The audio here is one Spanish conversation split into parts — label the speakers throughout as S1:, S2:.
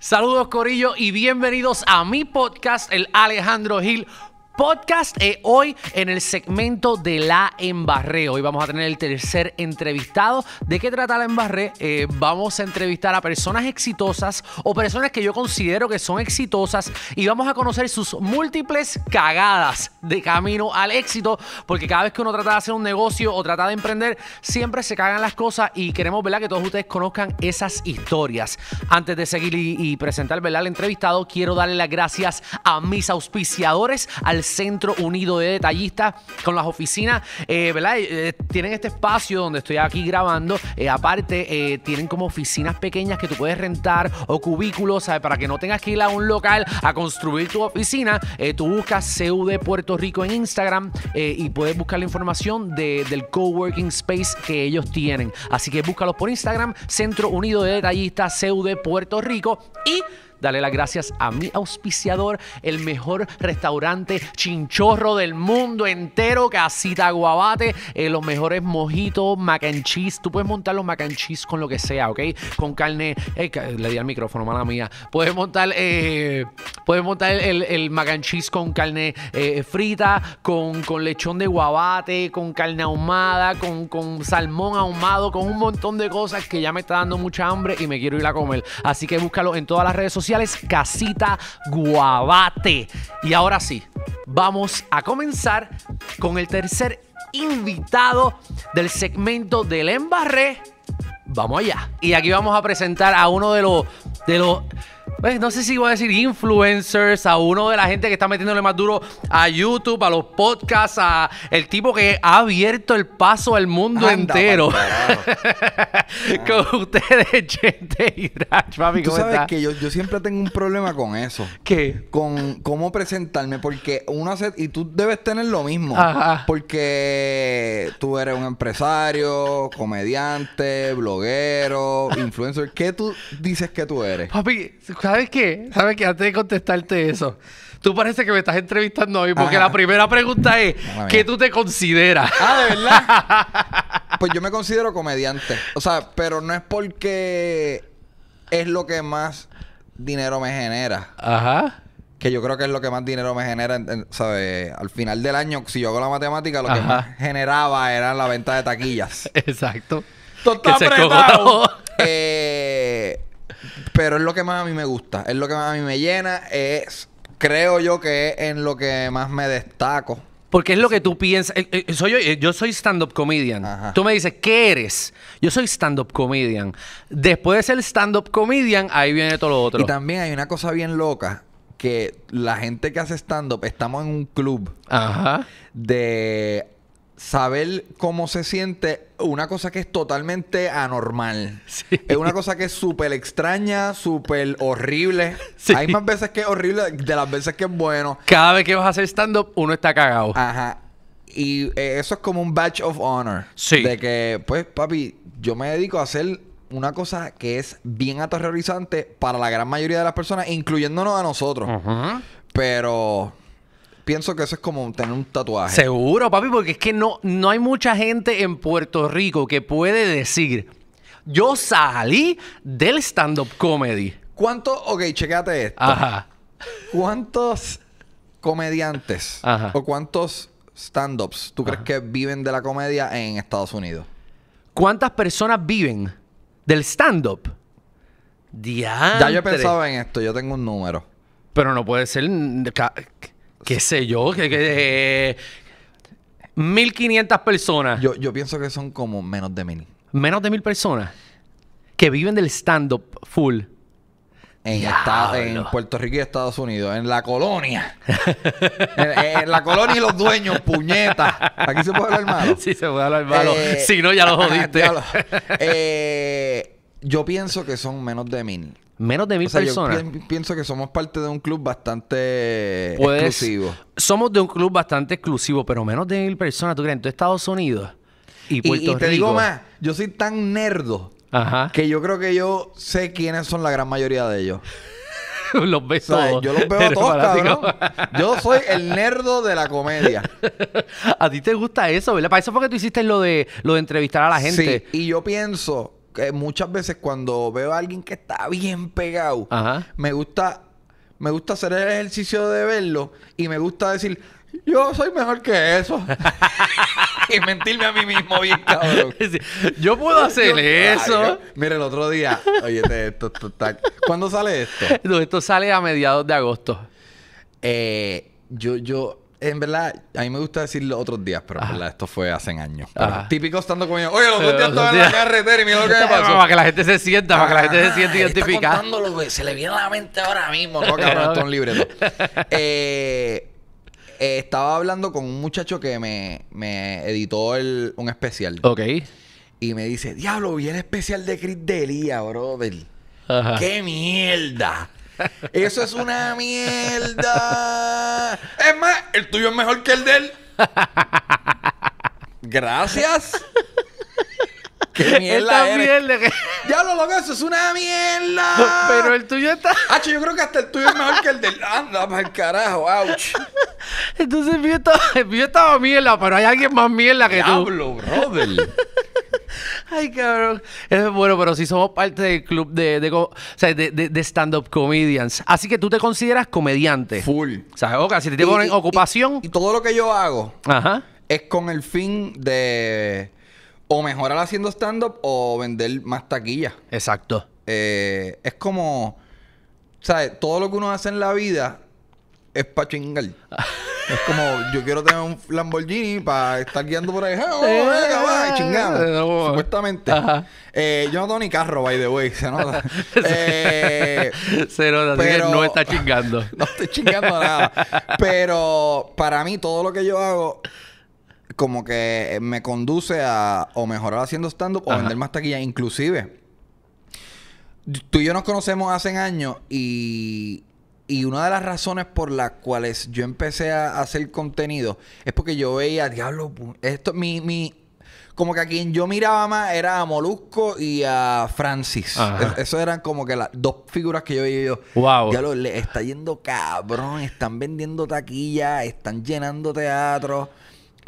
S1: Saludos Corillo y bienvenidos a mi podcast, el Alejandro Gil podcast. Eh, hoy en el segmento de la embarré. Hoy vamos a tener el tercer entrevistado. ¿De qué trata la embarré? Eh, vamos a entrevistar a personas exitosas o personas que yo considero que son exitosas y vamos a conocer sus múltiples cagadas de camino al éxito. Porque cada vez que uno trata de hacer un negocio o trata de emprender, siempre se cagan las cosas y queremos ¿verdad? que todos ustedes conozcan esas historias. Antes de seguir y, presentar ¿verdad? al entrevistado, quiero darle las gracias a mis auspiciadores, al Centro Unido de Detallistas con las oficinas, eh, ¿verdad? Eh, eh, tienen este espacio donde estoy aquí grabando. aparte, tienen como oficinas pequeñas que tú puedes rentar o cubículos, ¿sabes? Para que no tengas que ir a un local a construir tu oficina. tú buscas CUD Puerto Rico en Instagram y puedes buscar la información del coworking space que ellos tienen. Así que búscalos por Instagram, Centro Unido de Detallistas CUD Puerto Rico y Dale las gracias a mi auspiciador, el mejor restaurante chinchorro del mundo entero, Casita Guabate, eh, los mejores mojitos, mac cheese. Tú puedes montar los mac cheese con lo que sea, ¿ok? Con carne. le di al micrófono, mala mía. Puedes montar, eh, montar el, el, mac cheese con carne eh, frita, con, lechón de guabate, con carne ahumada, con, con salmón ahumado, con un montón de cosas que ya me está dando mucha hambre y me quiero ir a comer. Así que búscalo en todas las redes sociales Casita Guabate. Y ahora sí, vamos a comenzar con el tercer invitado del segmento del embarré. Vamos allá. Y aquí vamos a presentar a uno de los, de los pues, no sé si voy a decir influencers, a uno de la gente que está metiéndole más duro a YouTube, a los podcasts, a el tipo que ha abierto el paso al mundo entero. con ah. ustedes, gente y Rach, papi, ¿cómo Tú sabes que yo,
S2: yo, siempre tengo un problema con eso. ¿Qué? Con cómo presentarme, porque uno hace, y tú debes tener lo mismo, Ajá. porque tú eres un empresario, comediante, bloguero, influencer. ¿Qué tú dices que tú eres? Papi, ¿Sabes qué? ¿Sabes qué? Antes de contestarte eso, tú parece que me estás entrevistando hoy porque ah. la primera pregunta es, ¿qué tú te consideras? Ah, ¿de verdad? pues yo me considero comediante. O sea, pero no es porque es lo que más dinero me genera. Ajá. Que yo creo que es lo que más dinero me genera, ¿sabes? Al final del año, si yo hago la matemática, lo que más generaba era la venta de taquillas. Exacto. Total Eh, pero es lo que más a mí me gusta, es lo que más a mí me llena, es, creo yo que es en lo que más me destaco.
S1: Porque es lo que tú piensas. Eh, eh, soy yo, eh, yo soy stand-up comedian. Tú me dices, ¿qué eres? Yo soy stand-up comedian. Después de ser stand-up comedian, ahí viene todo lo otro. Y
S2: también hay una cosa bien loca que la gente que hace stand-up, estamos en un club de saber cómo se siente una cosa que es totalmente anormal. Es una cosa que es súper extraña, súper horrible. Hay más veces que es horrible de las veces que es bueno. Cada vez que vas a hacer stand-up, uno está cagado. Ajá. Y eh, eso es como un badge of honor. Sí. De que, pues, papi, yo me dedico a hacer una cosa que es bien aterrorizante para la gran mayoría de las personas, incluyéndonos a nosotros. Ajá. Pero pienso que eso es como tener un tatuaje.
S1: Seguro, papi, porque es que no, no hay mucha gente en Puerto Rico que puede decir, yo salí del stand-up comedy. ¿Cuántos,
S2: ok, chequéate esto. Ajá. ¿Cuántos comediantes o cuántos stand-ups tú crees que viven de la comedia en Estados Unidos? ¿Cuántas personas viven del stand-up?
S1: Ya yo he pensado
S2: en esto, yo tengo un número. Pero no puede ser qué sé yo, que, 1500 eh, personas. Yo, pienso que son como menos de mil.
S1: Menos de mil personas que viven del stand-up full.
S2: En, Puerto Rico y Estados Unidos, en la colonia. en, la colonia y los dueños, puñeta. Aquí se puede hablar malo. Sí, se puede hablar malo. Eh, si no, ya lo jodiste. eh, yo pienso que son menos de mil. Menos de mil personas. Yo pienso que somos parte de un club bastante pues, exclusivo. Somos de un club
S1: bastante exclusivo, pero menos de mil personas, ¿tú crees? En Estados Unidos y Puerto y te digo más,
S2: yo soy tan nerdo que yo creo que yo sé quiénes son la gran mayoría de ellos. los ves todos. Yo los veo todos, cabrón. Yo soy el nerdo de la
S1: comedia. a ti te gusta eso, ¿verdad? Para eso fue que tú hiciste lo de, lo de entrevistar a la gente.
S2: Sí, y yo pienso muchas veces cuando veo a alguien que está bien pegado, me gusta me gusta hacer el ejercicio de verlo y me gusta decir, yo soy mejor que eso. y mentirme a mí mismo bien cabrón. Yo puedo hacer eso. Mire, mira, el otro día, oye, ¿cuándo sale esto? esto sale a mediados de agosto. Eh, yo, yo, en verdad, a mí me gusta decirlo otros días, pero en verdad, esto fue hace años. típico estando conmigo. Oye, los dos días estaba en la carretera y mira lo que me pasó. para que la gente se sienta, para que la gente se sienta identificada. se le viene a la mente ahora mismo. No, cabrón, esto es un eh, eh, estaba hablando con un muchacho que me, me editó un especial. Ok. Y me dice, diablo, vi el especial de Chris Delia, brother. Ajá. ¡Qué mierda! Eso es una mierda. Es más, el tuyo es mejor que el de él. Gracias. ¡Qué mierda! mierda Ya lo loco, eso es una mierda. pero el tuyo está. Hacho, yo creo que hasta el tuyo es mejor que el del. Anda, para el carajo, ouch. Entonces el mío, estaba, el estaba mierda, pero hay alguien más mierda que tú. Diablo, brother.
S1: Ay, cabrón. Es eh, bueno, pero si somos parte del club de, de, stand-up comedians. Así que tú te consideras comediante. Full. O sea, okay, si te, ponen ocupación. Y, todo lo que
S2: yo hago es con el fin de o mejorar haciendo stand-up o vender más taquilla. Exacto. Eh, es como, ¿sabes? Todo lo que uno hace en la vida es para chingar. Es como, yo quiero tener un Lamborghini para estar guiando por ahí. ¡Oh, venga, va! Ah, supuestamente. Ajá. Eh, yo no tengo ni carro, by the way. Se nota. Eh, se nota. no está chingando. no estoy chingando nada. Pero para mí, todo lo que yo hago como que me conduce a o mejorar haciendo stand-up o vender más taquillas Inclusive, tú y yo nos conocemos hace años y y una de las razones por las cuales yo empecé a hacer contenido es porque yo veía, diablo, esto, mi, mi, como que a quien yo miraba más era a Molusco y a Francis. Esas eso eran como que las dos figuras que yo veía. wow. Ya le está yendo cabrón, están vendiendo taquilla, están llenando teatro.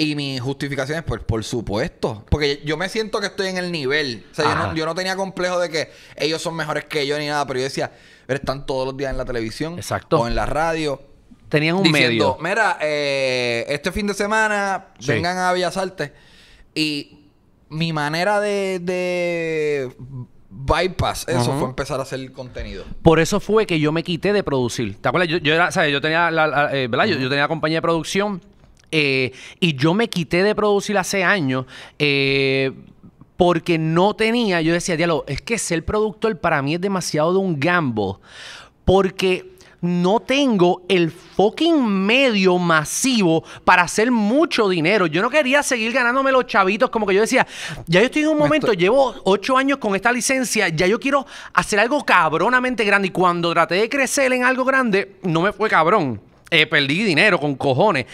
S2: Y mis justificaciones, pues por supuesto. Porque yo me siento que estoy en el nivel. O sea, yo no, tenía complejo de que ellos son mejores que yo ni nada, pero yo decía, pero están todos los días en la televisión. Exacto. O en la radio. Tenían un diciendo, medio. Mira, eh, este fin de semana vengan a Bellas Artes. Y mi manera de, bypass eso fue empezar a hacer contenido.
S1: Por eso fue que yo me quité de producir. ¿Te acuerdas? Yo, tenía la, eh, ¿verdad? yo tenía compañía de producción. Eh, y yo me quité de producir hace años. Eh, porque no tenía, yo decía, diálogo, es que ser productor para mí es demasiado de un gambo. Porque no tengo el fucking medio masivo para hacer mucho dinero. Yo no quería seguir ganándome los chavitos, como que yo decía, ya yo estoy en un momento, llevo ocho años con esta licencia, ya yo quiero hacer algo cabronamente grande. Y cuando traté de crecer en algo grande, no me fue cabrón. Eh, perdí dinero con cojones.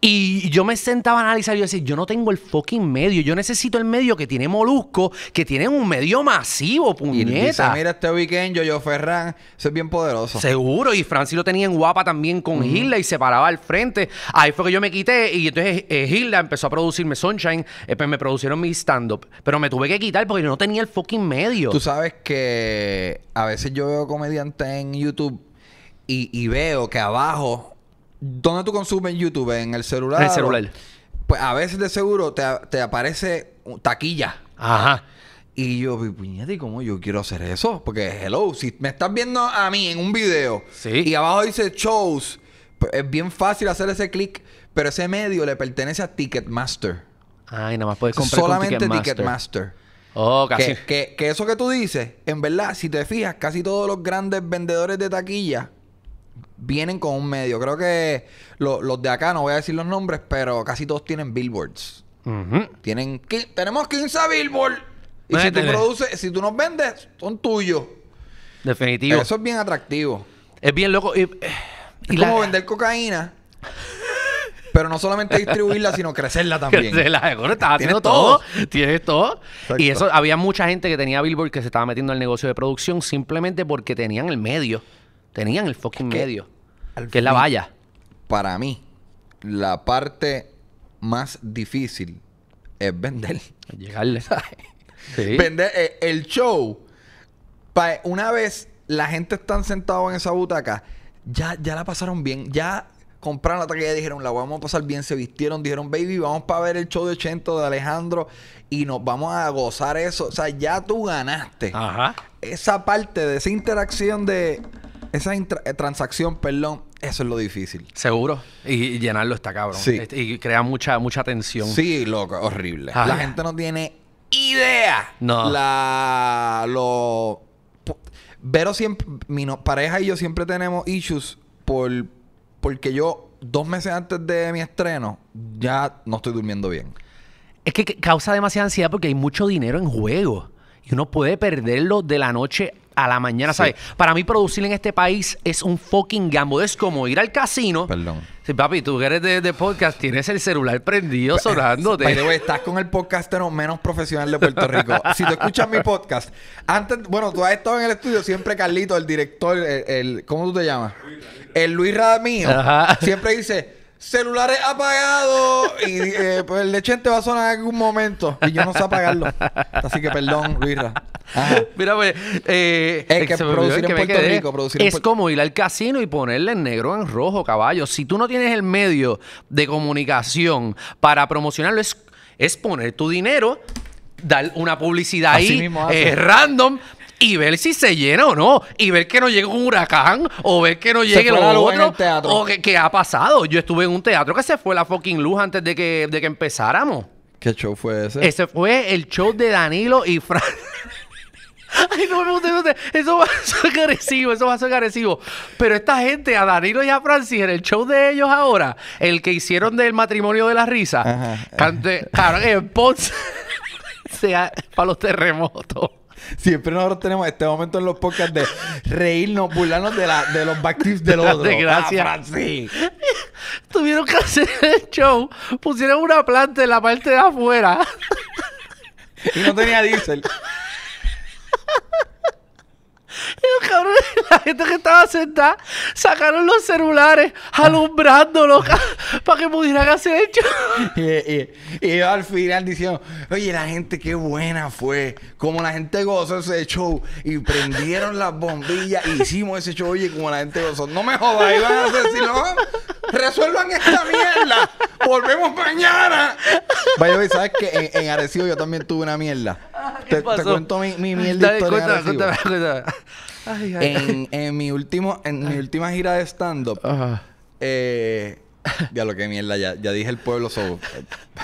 S1: Y yo me sentaba a analizar y yo decía, yo no tengo el fucking medio, yo necesito el medio que tiene Molusco, que tiene un medio masivo, puñeta. Y mira este weekend, yo, yo Ferran, eso es bien poderoso. Seguro, y Francis lo tenía en guapa también con uh y se paraba al frente. Ahí fue que yo me quité y entonces eh, Hilda empezó a producirme Sunshine, eh, pues me producieron mi stand-up, pero me tuve que quitar porque yo no tenía el fucking medio.
S2: Tú sabes que a veces yo veo comediantes en YouTube y veo que abajo ¿Dónde tú consumes YouTube? ¿En el celular? En el celular. Pues a veces de seguro te, aparece taquilla. Ajá. Y yo, puñete, ¿y cómo yo quiero hacer eso? Porque, hello, si me estás viendo a mí en un video y abajo dice shows, pues, es bien fácil hacer ese clic, pero ese medio le pertenece a Ticketmaster. Ay, nada más puedes comprar Solamente con Ticketmaster. Ticketmaster.
S1: Oh, casi.
S2: que eso que tú dices, en verdad, si te fijas, casi todos los grandes vendedores de taquilla vienen con un medio. Creo que los de acá, no voy a decir los nombres, pero casi todos tienen billboards. tenemos 15 billboards. Y si tú, produce... si tú nos vendes, son tuyos.
S1: Definitivo. Eso
S2: es bien atractivo. Es bien loco. Y, eh, es como vender cocaína. Pero no solamente distribuirla, sino crecerla también. Crecerla, todo? Tienes todo. Y eso,
S1: había mucha gente que tenía Billboard que se estaba metiendo al negocio de producción simplemente porque tenían el medio.
S2: Tenían el fucking medio, que es la valla. Para mí, la parte más difícil es vender. Llegarle. Vender eh, el show. una vez la gente está sentada en esa butaca, ya, ya la pasaron bien. Ya compraron la taquilla dijeron, la vamos a pasar bien. Se vistieron, dijeron, baby, vamos para ver el show de 80 de Alejandro y nos vamos a gozar eso. O sea, ya tú ganaste. Ajá. Esa parte de esa interacción de esa eh, transacción, perdón, eso es lo difícil. Seguro.
S1: Y, llenarlo está
S2: cabrón. Sí. Este, y crea mucha, mucha tensión. Sí, loco, horrible. Ah. La gente no tiene idea. No. La. Lo. Vero siempre. Mi pareja y yo siempre tenemos issues por. Porque yo, dos meses antes de mi estreno, ya no estoy durmiendo bien. Es que causa demasiada ansiedad porque hay mucho dinero
S1: en juego. Y uno puede perderlo de la noche a la mañana, ¿sabes? Para mí producir en este país es un fucking gambo. Es como ir al casino. Perdón. Sí, papi, tú eres de, podcast,
S2: tienes el celular prendido pues, sonándote. Pero estás con el podcaster menos profesional de Puerto Rico. si tú escuchas mi podcast, antes, bueno, tú has estado en el estudio, siempre Carlito, el director, el, ¿cómo tú te llamas? El Luis Radamío, siempre dice celulares apagados y eh, pues el lechente va a sonar en algún momento y yo no sé apagarlo. Así que perdón, Luisa. Mira, pues, eh, es que eh, producir en Puerto Rico, es
S1: como ir al casino y ponerle en negro en rojo, caballo. Si tú no tienes el medio de comunicación para promocionarlo, es, poner tu dinero dar una publicidad ahí random y ver si se llena o no. Y ver que no llegue un huracán o ver que no llegue lo otro. O que, que, ha pasado. Yo estuve en un teatro que se fue la fucking luz antes de que, que empezáramos.
S2: ¿Qué show fue ese? Ese
S1: fue el show de Danilo y Fran. Ay, no me gusta, no, Eso va a ser agresivo, eso va a ser agresivo. Pero esta gente, a Danilo y a Francis, en el show de ellos ahora, el que hicieron del matrimonio de la risa, cante, claro, sea
S2: para los terremotos. Siempre nosotros tenemos este momento en los podcasts de reírnos, burlarnos de, la, de los backtips del otro. Gracias. Ah,
S1: Tuvieron que hacer el show. Pusieron una planta en la parte de afuera.
S2: y no tenía diésel.
S1: Los cabrones, la gente que
S2: estaba sentada sacaron los celulares alumbrándolos para que pudieran hacer el show. Y, yo al final diciendo, oye, la gente qué buena fue. Como la gente gozó ese show y prendieron las bombillas hicimos ese show. Oye, como la gente gozó. No me jodas, iban a hacer si resuelvan esta mierda. Volvemos mañana. Vaya, ¿sabes que en, en Arecibo yo también tuve una mierda te, cuento mi, mierda historia. Cuéntame, ay, en, mi último, en mi última gira de stand-up, eh, Ya lo que mierda, ya, ya dije el pueblo, so,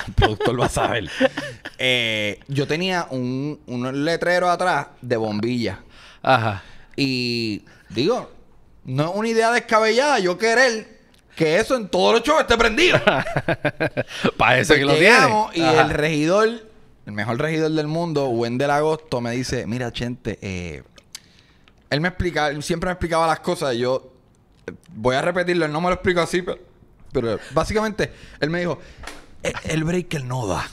S2: el productor va a saber. Eh, yo tenía un, un letrero atrás de bombilla. Ajá. Y digo, no es una idea descabellada yo querer que eso en todos los shows esté prendido. Para eso que lo tiene. Y el regidor el mejor regidor del mundo, Wendel Agosto, me dice, mira, gente, eh, él me explica, él siempre me explicaba las cosas, yo eh, voy a repetirlo, él no me lo explico así, pero, básicamente él me dijo, e-, el breaker no da.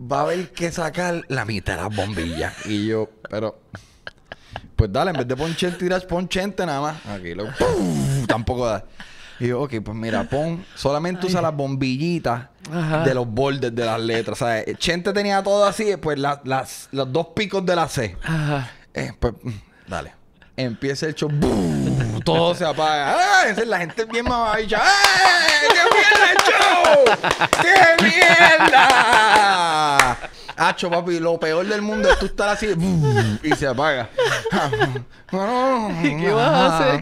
S2: Va a haber que sacar la mitad de las bombillas. Y yo, pero... Pues dale, en vez de ponchente pon ponchente nada más. Aquí lo... Tampoco da. Y yo, ok, pues mira, pon, solamente usa las bombillitas de los bordes de las letras. ¿sabes? Chente tenía todo así, pues las, los dos picos de la C. Ajá. Eh, pues, mm, dale empieza el show, todo se apaga. ¡Ah! Entonces la gente es bien mamabicha. ¡Eh! ¡Qué mierda el show! ¡Qué mierda! Hacho, papi, lo peor del mundo es tú estar así y se apaga. qué vas a hacer?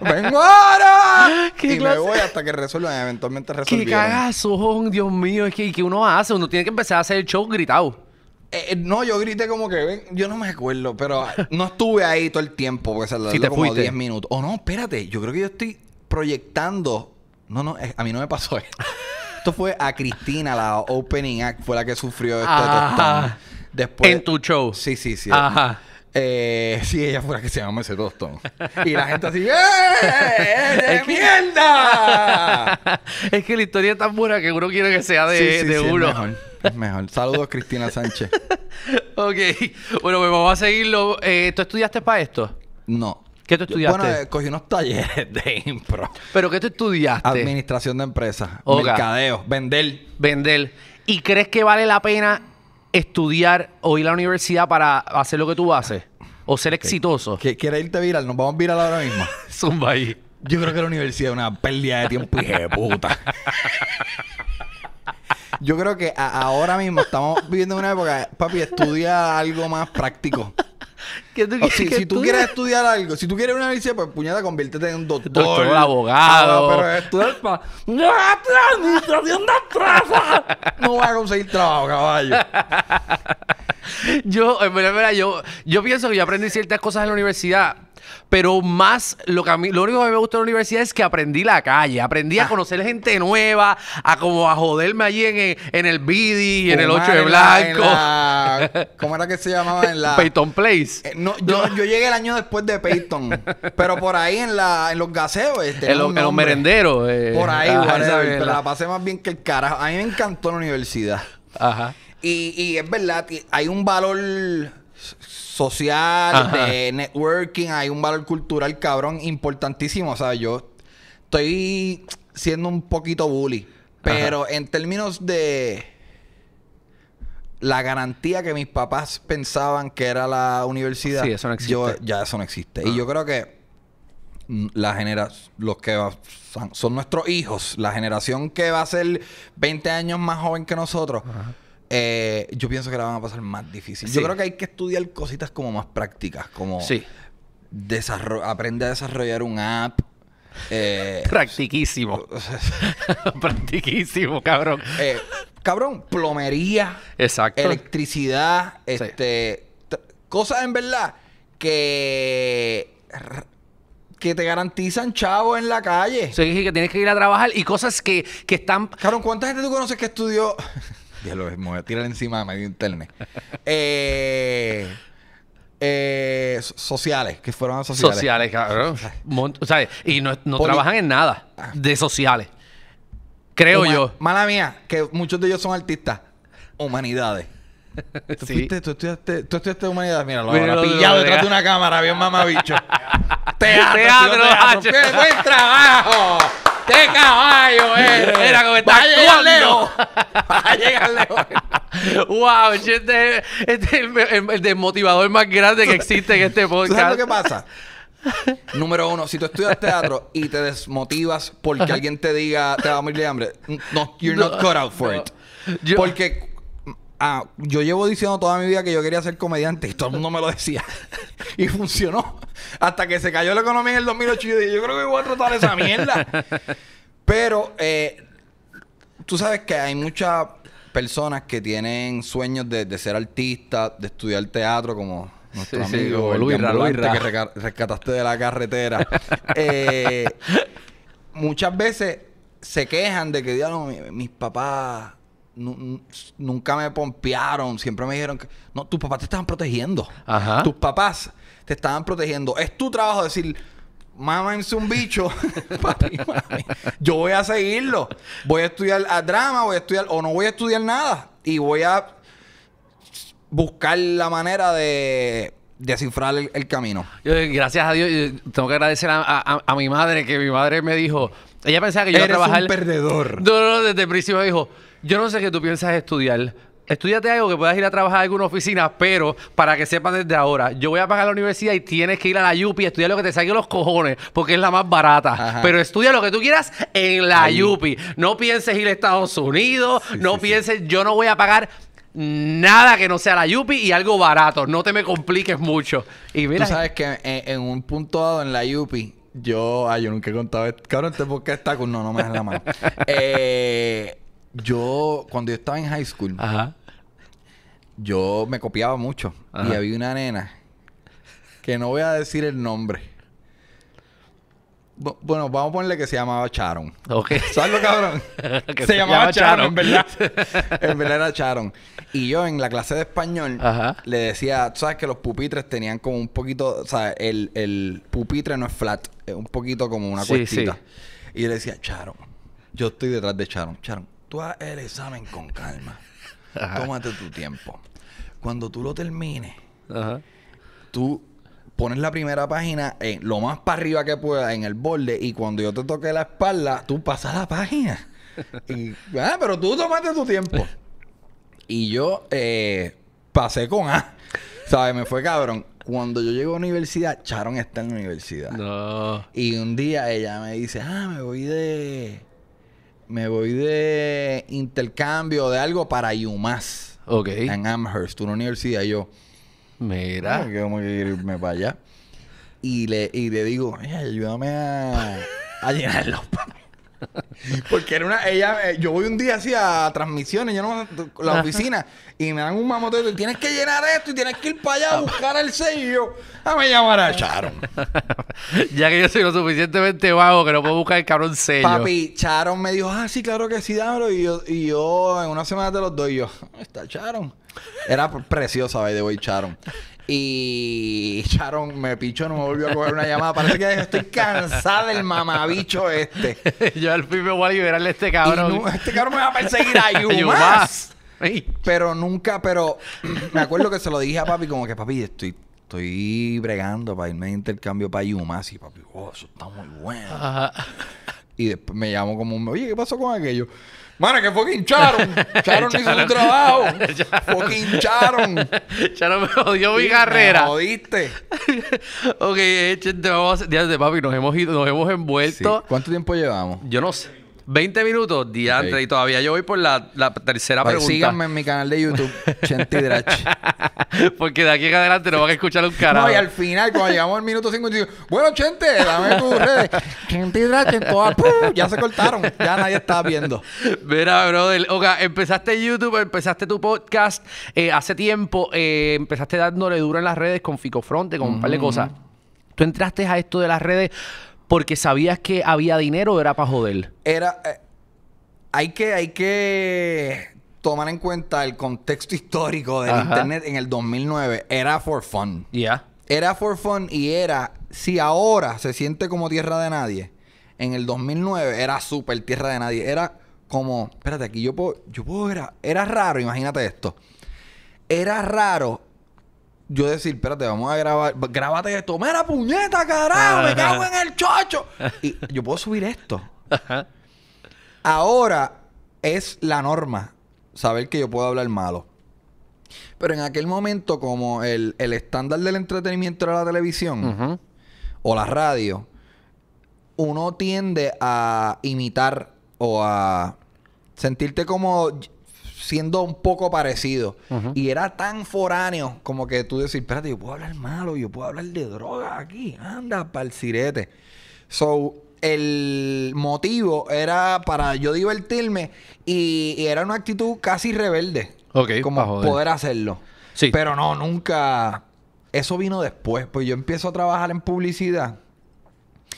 S2: ¡Vengo ahora! y me voy hasta que resuelvan. Eventualmente resolvieron. ¡Qué
S1: cagazón! Dios mío. Es que, qué uno hace? Uno tiene que empezar a hacer el show
S2: gritado. Eh, eh, no, yo grité como que, ven, yo no me acuerdo, pero no estuve ahí todo el tiempo, porque se si como 10 minutos. O oh, no, espérate, yo creo que yo estoy proyectando. No, no, eh, a mí no me pasó eso. esto fue a Cristina, la opening act, fue la que sufrió esto tostón. Después, en tu show. Sí, sí, sí. Ajá. sí, ella fue la que se llama ese tostón. Y la gente así, ¡eh! mierda!
S1: es que la historia es tan buena que uno quiere que sea de, uno.
S2: Es mejor. Saludos, Cristina Sánchez.
S1: ok. Bueno, pues vamos a seguirlo. Eh, ¿Tú estudiaste para esto?
S2: No. ¿Qué tú estudiaste? bueno, eh,
S1: cogí unos talleres de impro.
S2: ¿Pero qué tú estudiaste? Administración de empresas, mercadeo,
S1: vender. Vender. ¿Y crees que vale la pena
S2: estudiar o ir a la
S1: universidad para hacer lo que tú haces?
S2: ¿O ser exitoso? ¿Quieres irte viral? Nos vamos viral ahora mismo. Zumba ahí. Yo creo que la universidad es una pérdida de tiempo y de puta. Yo creo que ahora mismo estamos viviendo una época, papi, estudia algo más práctico. ¿Qué quieres, si, si tú quieres estudiar algo, si tú quieres una universidad, pues puñada, conviértete en un doctor. Doctor, abogado. Ah, pero estudiar para. ¡Administración de trazas! No vas a conseguir trabajo, caballo.
S1: yo, en verdad, yo, yo pienso que yo aprendí ciertas cosas en la universidad pero más, lo, que a mí, lo único que me gustó de la universidad es que aprendí la calle. Aprendí a ah. conocer gente nueva, a como a joderme allí en, en el Bidi, en el 8 de Blanco.
S2: ¿Cómo era que se llamaba? En la... Peyton Place. Eh, yo, llegué el año después de Peyton. pero por ahí en, la, los gaseos. Eh, en, los merenderos. Eh. por ahí, la pasé más bien que el carajo. A mí me encantó la universidad. Ajá. Y, y es verdad, hay un valor social, de networking, hay un valor cultural cabrón importantísimo. O sea, yo estoy siendo un poquito bully, pero en términos de la garantía que mis papás pensaban que era la universidad, ya eso no existe. Y ah. yo creo que mm, la generación, los que son, nuestros hijos, la generación que va a ser 20 años más joven que nosotros eh, yo pienso que la van a pasar más difícil. Yo creo que hay que estudiar cositas como más prácticas, como sí. aprende a desarrollar un app. Eh, Practiquísimo. Practiquísimo, cabrón. Eh, cabrón, plomería, Exacto. electricidad, este, cosas en verdad que que te garantizan chavo en la calle. Sí, que tienes que ir a trabajar y cosas que, que están... Cabrón, ¿cuánta gente tú conoces que estudió Ya lo me voy a tirar encima de medio internet. eh, eh sociales,
S1: que fueron a sociales. Sociales, cabrón. o sea, y no, no trabajan en nada de sociales.
S2: Creo yo. Mala mía, que muchos de ellos son artistas. Humanidades. Tú, Sí. tú estudiaste, tú humanidades, mira, lo Míralo, pillado detrás de una cámara, bien mamabicho. teatro, Teatro, buen trabajo! ¡Qué
S1: caballo eh! Era como Va a Leo. Va a llegar Leo. wow, este es este el, el, desmotivador más grande que existe en este podcast. ¿Sabes lo que pasa?
S2: Número uno, si tú estudias teatro y te desmotivas porque alguien te diga te va a morir de hambre, no, you're not cut out for it. porque Ah, yo llevo diciendo toda mi vida que yo quería ser comediante y todo el mundo me lo decía. y funcionó. Hasta que se cayó la economía en el 2008 y yo dije, yo creo que voy a tratar esa mierda. Pero eh, tú sabes que hay muchas personas que tienen sueños de, ser artista, de estudiar teatro, como nuestro amigo Luis, que rescataste de la carretera. Eh, muchas veces se quejan de que, dios mis papás nunca me pompearon, siempre me dijeron que no, tus papás te estaban protegiendo. Ajá. Tus papás te estaban protegiendo. Es tu trabajo decir, es un bicho, Yo voy a seguirlo. Voy a estudiar a drama, voy a estudiar o no voy a estudiar nada y voy a buscar la manera de descifrar el, camino.
S1: gracias a Dios, tengo que agradecer a, mi madre que mi madre me dijo, ella pensaba que yo iba a trabajar. un
S2: perdedor.
S1: No, no, desde el principio dijo, yo no sé qué tú piensas estudiar. Estudiate algo que puedas ir a trabajar En alguna oficina, pero para que sepan desde ahora, yo voy a pagar la universidad y tienes que ir a la Yupi estudiar lo que te saque los cojones, porque es la más barata. Pero estudia lo que tú quieras en la Yupi. No pienses ir a Estados Unidos, no pienses, yo no voy a pagar
S2: nada que no sea la Yupi y algo barato. No te me compliques mucho. Y mira, tú sabes que en, un punto dado en la Yupi, yo, ay, ah, yo nunca he contado. Cabrón, este Porque está con no, no me das la mano. eh yo, cuando yo estaba en high school, yo me copiaba mucho. Y había una nena que no voy a decir el nombre. Bueno, vamos a ponerle que se llamaba Charon. Ok. ¿Sabes cabrón? se, llamaba Charon, en verdad. en verdad era Charon. Y yo en la clase de español le decía, tú sabes que los pupitres tenían como un poquito, o sea, el, pupitre no es flat, es un poquito como una cuestita. Y yo le decía, Charon, yo estoy detrás de Charon. Charon, tú haz el examen con calma. Tómate tu tiempo. Cuando tú lo termines, tú pones la primera página lo más para arriba que pueda, en el borde, y cuando yo te toque la espalda, tú pasas la página. Ah, pero tú tómate tu tiempo. y yo eh, pasé con A. ¿Sabes? Me fue cabrón. Cuando yo llego a la universidad, Charon está en la universidad. No. Y un día ella me dice, ah, me voy de me voy de intercambio de algo para UMass. Ok. En Amherst, una universidad. Y yo, mira. Ah, que como a irme para allá. Y le, y le digo, ayúdame a, a llenar los Porque era una, ella, eh, yo voy un día así a transmisiones, yo no la oficina, y me dan un mamoteo, y tienes que llenar esto y tienes que ir para allá a ah. buscar el sello. A ah, me llamar a Charon.
S1: ya que yo soy lo suficientemente vago que no puedo buscar el cabrón sello. Papi,
S2: Charon me dijo, ah, sí, claro que sí, dámelo. Y yo, y yo en una semana de los doy. Y yo, ah, está Charon. Era preciosa, by voy Charon. Y Sharon me pichó, no me volvió a coger una llamada. Parece que estoy cansada del mamabicho este. Yo al fin me voy a liberarle a este cabrón. este cabrón me va a perseguir a Yumas. pero nunca, pero me acuerdo que se lo dije a papi, como que papi, estoy estoy bregando para irme a intercambio para Yumas. Y papi, oh, eso está muy bueno. Y después me llamó como, oye, ¿qué pasó con aquello? mara que fucking Charon. Charon hizo su trabajo. fucking Charon. Charon
S1: me jodió mi carrera. Me jodiste. ok, te vamos a hacer. de papi, nos hemos ido, nos hemos envuelto. ¿Cuánto tiempo llevamos? Yo no sé. 20 minutos, diantre. antes Y todavía yo voy por la, tercera pues pregunta. Síganme
S2: en mi canal de YouTube, Drache.
S1: Porque de aquí en adelante no van a escuchar un carajo. No, y al
S2: final, cuando llegamos al minuto 55, bueno, Chente, dame tus redes. Chentidrach en todas. Ya se cortaron.
S1: Ya nadie está viendo. Mira, brother. Oga, empezaste YouTube, empezaste tu podcast eh, hace tiempo. Eh, empezaste dándole duro en las redes con Ficofronte, con un par de cosas. Tú entraste a esto de las redes porque sabías que había dinero o era para joder.
S2: Era. Eh, hay que, hay que tomar en cuenta el contexto histórico del internet en el 2009. Era for fun. Ya. Era for fun y era, si ahora se siente como tierra de nadie, en el 2009 era súper tierra de nadie. Era como, espérate, aquí yo puedo, yo puedo, era, era raro, imagínate esto. Era raro yo decir, espérate, vamos a grabar, grábate esto, la puñeta, carajo, me cago en el chocho. Y yo puedo subir esto. Ahora es la norma saber que yo puedo hablar malo. Pero en aquel momento, como el, el estándar del entretenimiento era la televisión o la radio, uno tiende a imitar o a sentirte como siendo un poco parecido. Y era tan foráneo como que tú decís, espérate, yo puedo hablar malo, yo puedo hablar de droga aquí, anda, pa'l sirete. So, el motivo era para yo divertirme y, era una actitud casi rebelde. Ok, como poder hacerlo. Pero no, nunca. Eso vino después. Pues yo empiezo a trabajar en publicidad.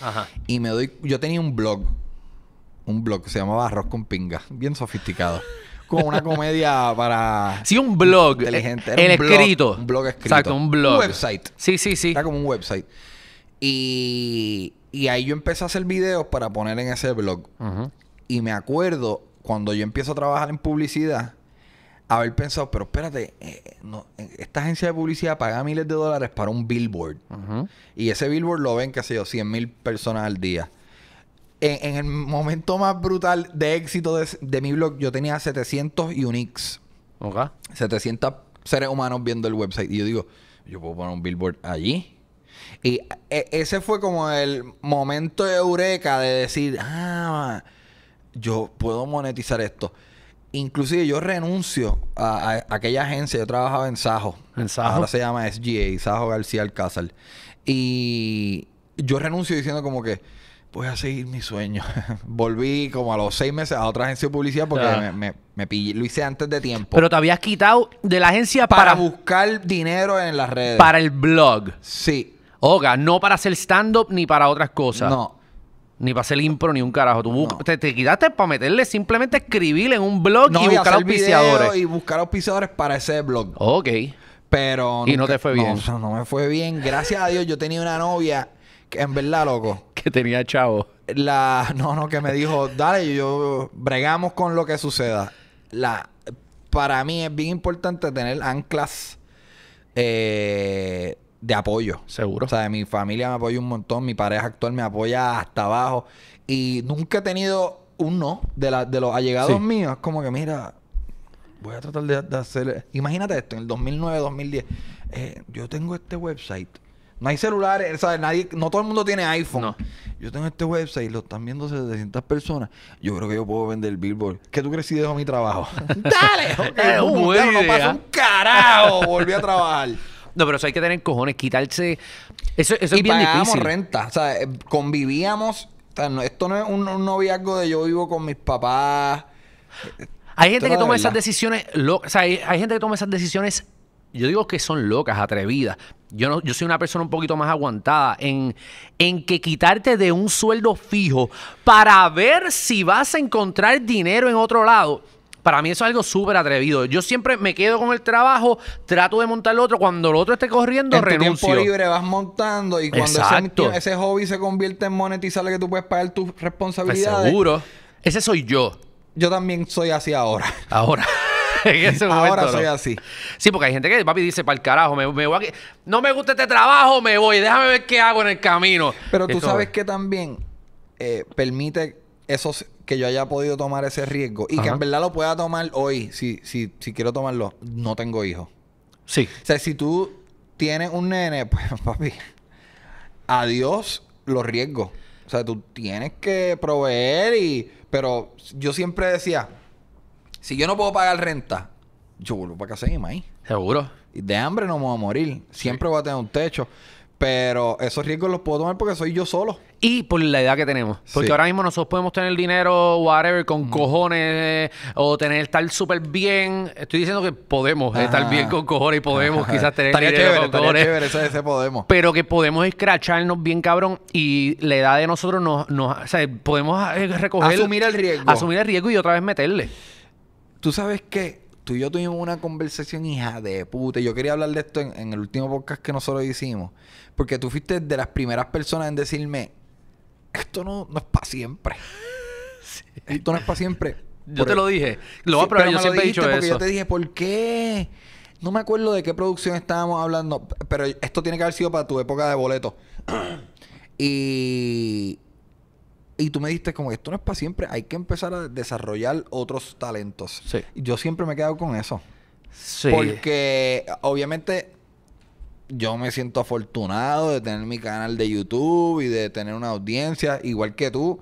S2: Ajá. Y me doy. Yo tenía un blog. Un blog que se llamaba Arroz con Pinga. Bien sofisticado con una comedia para. Sí, un blog. Inteligente. el escrito. un blog escrito. un blog. website. Sí, sí, sí. está como un website. Y, ahí yo empecé a hacer videos para poner en ese blog. Y me acuerdo cuando yo empiezo a trabajar en publicidad, haber pensado, pero espérate, eh, eh, esta agencia de publicidad paga miles de dólares para un billboard. Y ese billboard lo ven, qué sé yo, 100 mil personas al día en, el momento más brutal de éxito de, mi blog, yo tenía 700 uniques. ¿ok? 700 seres humanos viendo el website. Y yo digo, yo puedo poner un billboard allí. Y e, ese fue como el momento de eureka de decir, ah, yo puedo monetizar esto. Inclusive yo renuncio a, a aquella agencia. Yo trabajaba en Sajo. ¿En Sajo? Ahora se llama SGA, Sajo García Alcázar. Y yo renuncio diciendo como que voy a seguir mi sueño. Volví como a los seis meses a otra agencia de publicidad porque ah. me, pillé, lo hice antes de tiempo. Pero
S1: te habías quitado de la agencia para, para
S2: buscar dinero en las redes. Para el blog. Sí. Oga, no
S1: para hacer stand-up ni para otras cosas. No. Ni para hacer impro ni un carajo. te, quitaste para meterle simplemente escribir en un blog y, buscar auspiciadores. Y
S2: buscar auspiciadores para ese blog. Ok. Pero. Y no te fue bien. No, no me fue bien. Gracias a Dios, yo tenía una novia que en verdad, loco que tenía chavo. La, no, no, que me dijo, dale, yo bregamos con lo que suceda. La, para mí es bien importante tener anclas eh, de apoyo. Seguro. O sea, mi familia me apoya un montón, mi pareja actual me apoya hasta abajo. Y nunca he tenido un no de, la, de los allegados míos. Como que, mira, voy a tratar de, hacer... Imagínate esto, en el 2009, 2010. Eh, yo tengo este website no hay celulares, Nadie, no todo el mundo tiene iPhone. Yo tengo este website lo están viendo 700 personas. Yo creo que yo puedo vender Billboard. ¿Qué tú crees si dejo mi trabajo? ¡Dale!
S1: es un
S2: carajo. Volví a trabajar. No, pero eso hay que tener cojones, quitarse. Eso, es bien difícil. renta. O sea, eh, convivíamos. esto no es un, noviazgo de yo vivo con mis papás. Hay gente que toma esas decisiones. o sea, hay gente que toma esas
S1: decisiones yo digo que son locas, atrevidas, yo, no, yo soy una persona un poquito más aguantada en, que quitarte de un sueldo fijo para ver si vas a encontrar dinero en otro lado. Para mí eso es algo súper atrevido. Yo siempre me quedo con el
S2: trabajo, trato de montar el otro. Cuando el otro esté corriendo, renuncio. tiempo libre vas montando y cuando ese, hobby se convierte en sale que tú puedes pagar tus pues responsabilidades. seguro. Ese soy yo. Yo también soy así ahora. Ahora. Ahora soy así.
S1: Sí, porque hay gente que papi dice, para el carajo, me, voy no me gusta este trabajo, me voy, déjame ver qué hago
S2: en el camino. Pero tú sabes que también eh, permite esos que yo haya podido tomar ese riesgo y que en verdad lo pueda tomar hoy, si, si, si quiero tomarlo, no tengo hijos. Sí. O sea, si tú tienes un nene, pues papi, adiós los riesgos. O sea, tú tienes que proveer y... Pero yo siempre decía, si yo no puedo pagar renta, yo vuelvo para casa de mi maíz. Seguro. Y de hambre no me voy a morir. Siempre voy a tener un techo. Pero esos riesgos los puedo tomar porque soy yo solo. Y por la edad que tenemos. Porque ahora mismo nosotros podemos tener dinero,
S1: whatever, con cojones, o tener estar súper bien. Estoy diciendo que podemos eh, estar bien
S2: con cojones y podemos quizás tener podemos.
S1: Pero que podemos escracharnos bien cabrón y la edad de nosotros nos, nos o sea, podemos eh, recoger... Asumir el riesgo. Asumir el riesgo y otra vez meterle.
S2: Tú sabes que tú y yo tuvimos una conversación hija de puta. Yo quería hablar de esto en, el último podcast que nosotros hicimos. Porque tú fuiste de las primeras personas en decirme, esto no, no es para siempre. Esto no es para siempre. yo te lo e-, dije. Lo voy a probar. Yo siempre he dicho porque Yo te dije, ¿por qué? No me acuerdo de qué producción estábamos hablando. Pero esto tiene que haber sido para tu época de boleto. y y tú me diste como, esto no es para siempre, hay que empezar a desarrollar otros talentos. Yo siempre me he quedado con eso. Porque obviamente yo me siento afortunado de tener mi canal de YouTube y de tener una audiencia igual que tú,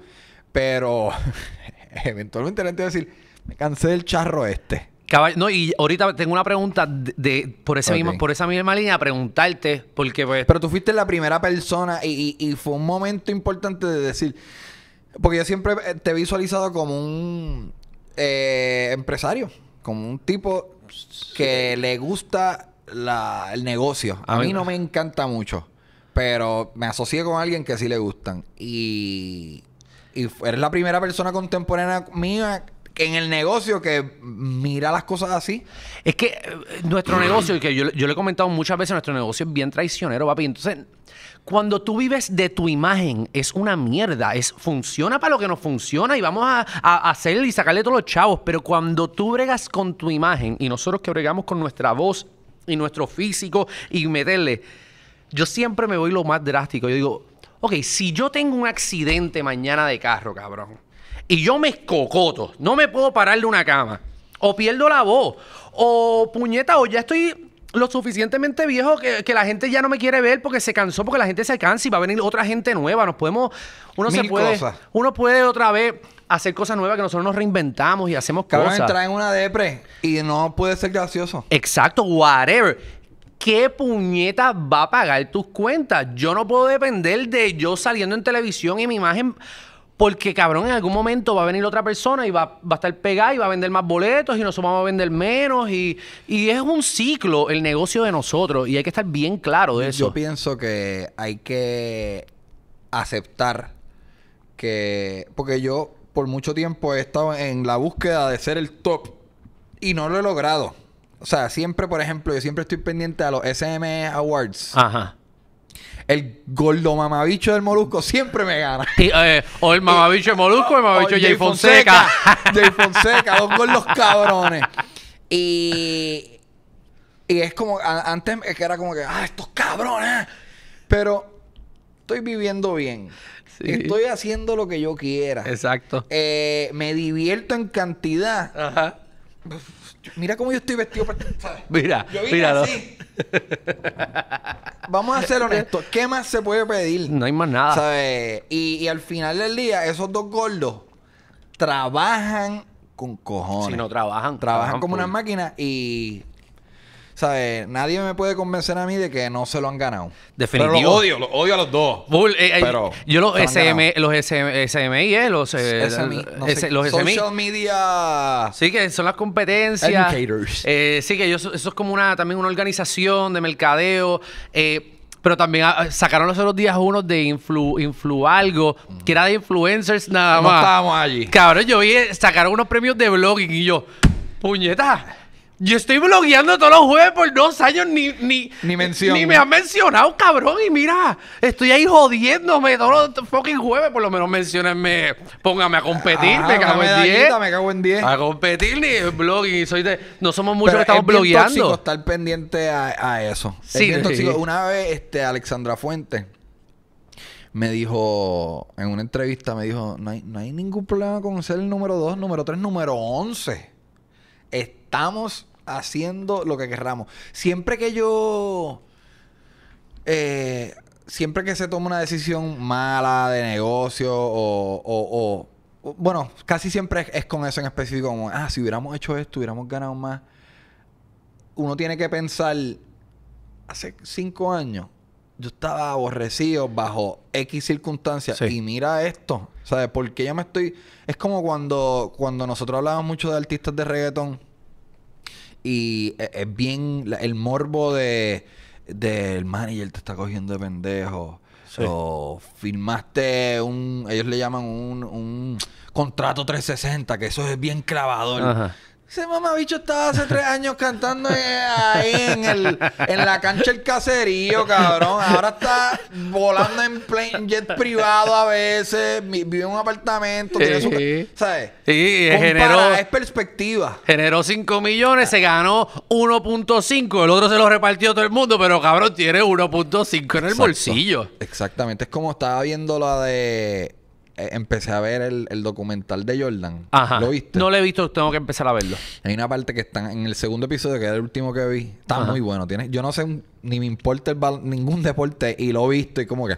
S2: pero eventualmente le gente a decir, me cansé del charro este. no, y ahorita tengo una pregunta de, por, esa misma, por esa misma línea, preguntarte, porque pues Pero tú fuiste la primera persona y fue un momento importante de decir, porque yo siempre eh, te he visualizado como un eh, empresario, como un tipo que le gusta la, el negocio. A, mí no me encanta mucho, pero me asocié con alguien que sí le gustan. Y, y eres la primera persona contemporánea mía en el negocio que mira las cosas así. Es que eh,
S1: nuestro negocio, y que yo, le he comentado muchas veces, nuestro negocio es bien traicionero, papi. Entonces, cuando tú vives de tu imagen, es una mierda. Es, funciona para lo que nos funciona y vamos a, a, hacer y sacarle todos los chavos. Pero cuando tú bregas con tu imagen y nosotros que bregamos con nuestra voz y nuestro físico y meterle, yo siempre me voy lo más drástico. Yo digo, ok, si yo tengo un accidente mañana de carro, cabrón, y yo me escocoto, no me puedo parar de una cama, o pierdo la voz, o puñeta, o ya estoy lo suficientemente viejo que, la gente ya no me quiere ver porque se cansó, porque la gente se cansa y va a venir otra gente nueva. Nos podemos. Uno se puede. Uno puede otra vez hacer cosas nuevas que nosotros nos
S2: reinventamos y
S1: hacemos Vamos a entrar
S2: en una depre y no puede ser gracioso.
S1: Exacto, whatever. ¿Qué puñeta va a pagar tus cuentas? Yo no puedo depender de yo saliendo en televisión y mi imagen porque, cabrón, en algún momento va a venir otra persona y va, a estar pegada y va a vender más boletos y nosotros vamos a vender menos. Y, y es un
S2: ciclo el negocio de nosotros y hay que estar bien claro de eso. Yo pienso que hay que aceptar que. Porque yo por mucho tiempo he estado en la búsqueda de ser el top y no lo he logrado. O sea, siempre, por ejemplo, yo siempre estoy pendiente a los SM Awards. Ajá el gordo mamabicho del molusco siempre me gana.
S1: Eh, o el mamabicho del molusco o el mamabicho de Jay Fonseca. Jay Fonseca, dos gordos cabrones.
S2: Y, y es como, antes que era como que, ah, estos cabrones. Pero estoy viviendo bien. Estoy haciendo lo que yo quiera. Exacto. Eh, me divierto en cantidad. Ajá. Mira cómo yo estoy vestido. para este-, ¿sabes? Mira, yo vine Así. Vamos a ser honestos. ¿Qué más se puede pedir? No hay más nada. ¿Sabes? Y, al final del día, esos dos gordos trabajan con cojones. Si no trabajan. Trabajan, trabajan como una máquina y sea... Nadie me puede convencer a mí de que no se lo han ganado. Definitivo. Pero odio, odio a los dos. Eh, eh, pero yo los, eh, los SMI,
S1: los, SMI,
S2: Social Media.
S1: Sí, que son las competencias. Educators. sí, que eso es como una también una organización de mercadeo. pero también ah, sacaron los otros días unos de influ, influ algo, que era de influencers nada más. No estábamos allí. Cabrón, yo vi, sacaron unos premios de blogging y yo, puñeta. Yo estoy blogueando todos los jueves por dos años, ni, ni, ni, me han mencionado, cabrón. Y mira, estoy ahí jodiéndome todos los fucking jueves. Por lo menos mencionenme, póngame a competir, me, ah, cago en 10, me cago en 10. A competir, ni blogging. Soy de, no somos muchos que estamos es estar
S2: pendiente a, eso. Sí, es tóxico. Una vez, este, Alexandra Fuentes me dijo, en una entrevista, me dijo: No hay, no hay ningún problema con ser el número 2, número 3, número 11. estamos haciendo lo que querramos. Siempre que yo. Eh, siempre que se toma una decisión mala de negocio o, bueno, casi siempre es, con eso en específico, ah, si hubiéramos hecho esto, hubiéramos ganado más. Uno tiene que pensar, hace cinco años, yo estaba aborrecido bajo X circunstancias y mira esto, ¿sabes? Porque yo me estoy... Es como cuando, cuando nosotros hablábamos mucho de artistas de reggaetón y eh, es, bien el morbo de del manager te está cogiendo de pendejo. O firmaste un, ellos le llaman un, un contrato 360, que eso es bien clavador. Ajá. Ese bicho estaba hace tres años cantando eh, ahí en, el, en la cancha del caserío, cabrón. Ahora está volando en plane jet privado a veces. Vive en un apartamento. Tiene ¿Sabes? Sí, generó, es perspectiva.
S1: Generó 5 millones, se ganó 1.5. El otro se lo repartió todo el mundo, pero cabrón, tiene 1.5 en el bolsillo.
S2: Exactamente. Es como estaba viendo la de eh, empecé a ver el, documental de Jordan. Ajá. ¿Lo viste? No lo he visto, tengo que empezar a verlo. Hay una parte que está en el segundo episodio, que era el último que vi. Está muy bueno. Tiene, yo no sé, ni me importa el ningún deporte y lo he visto y como que...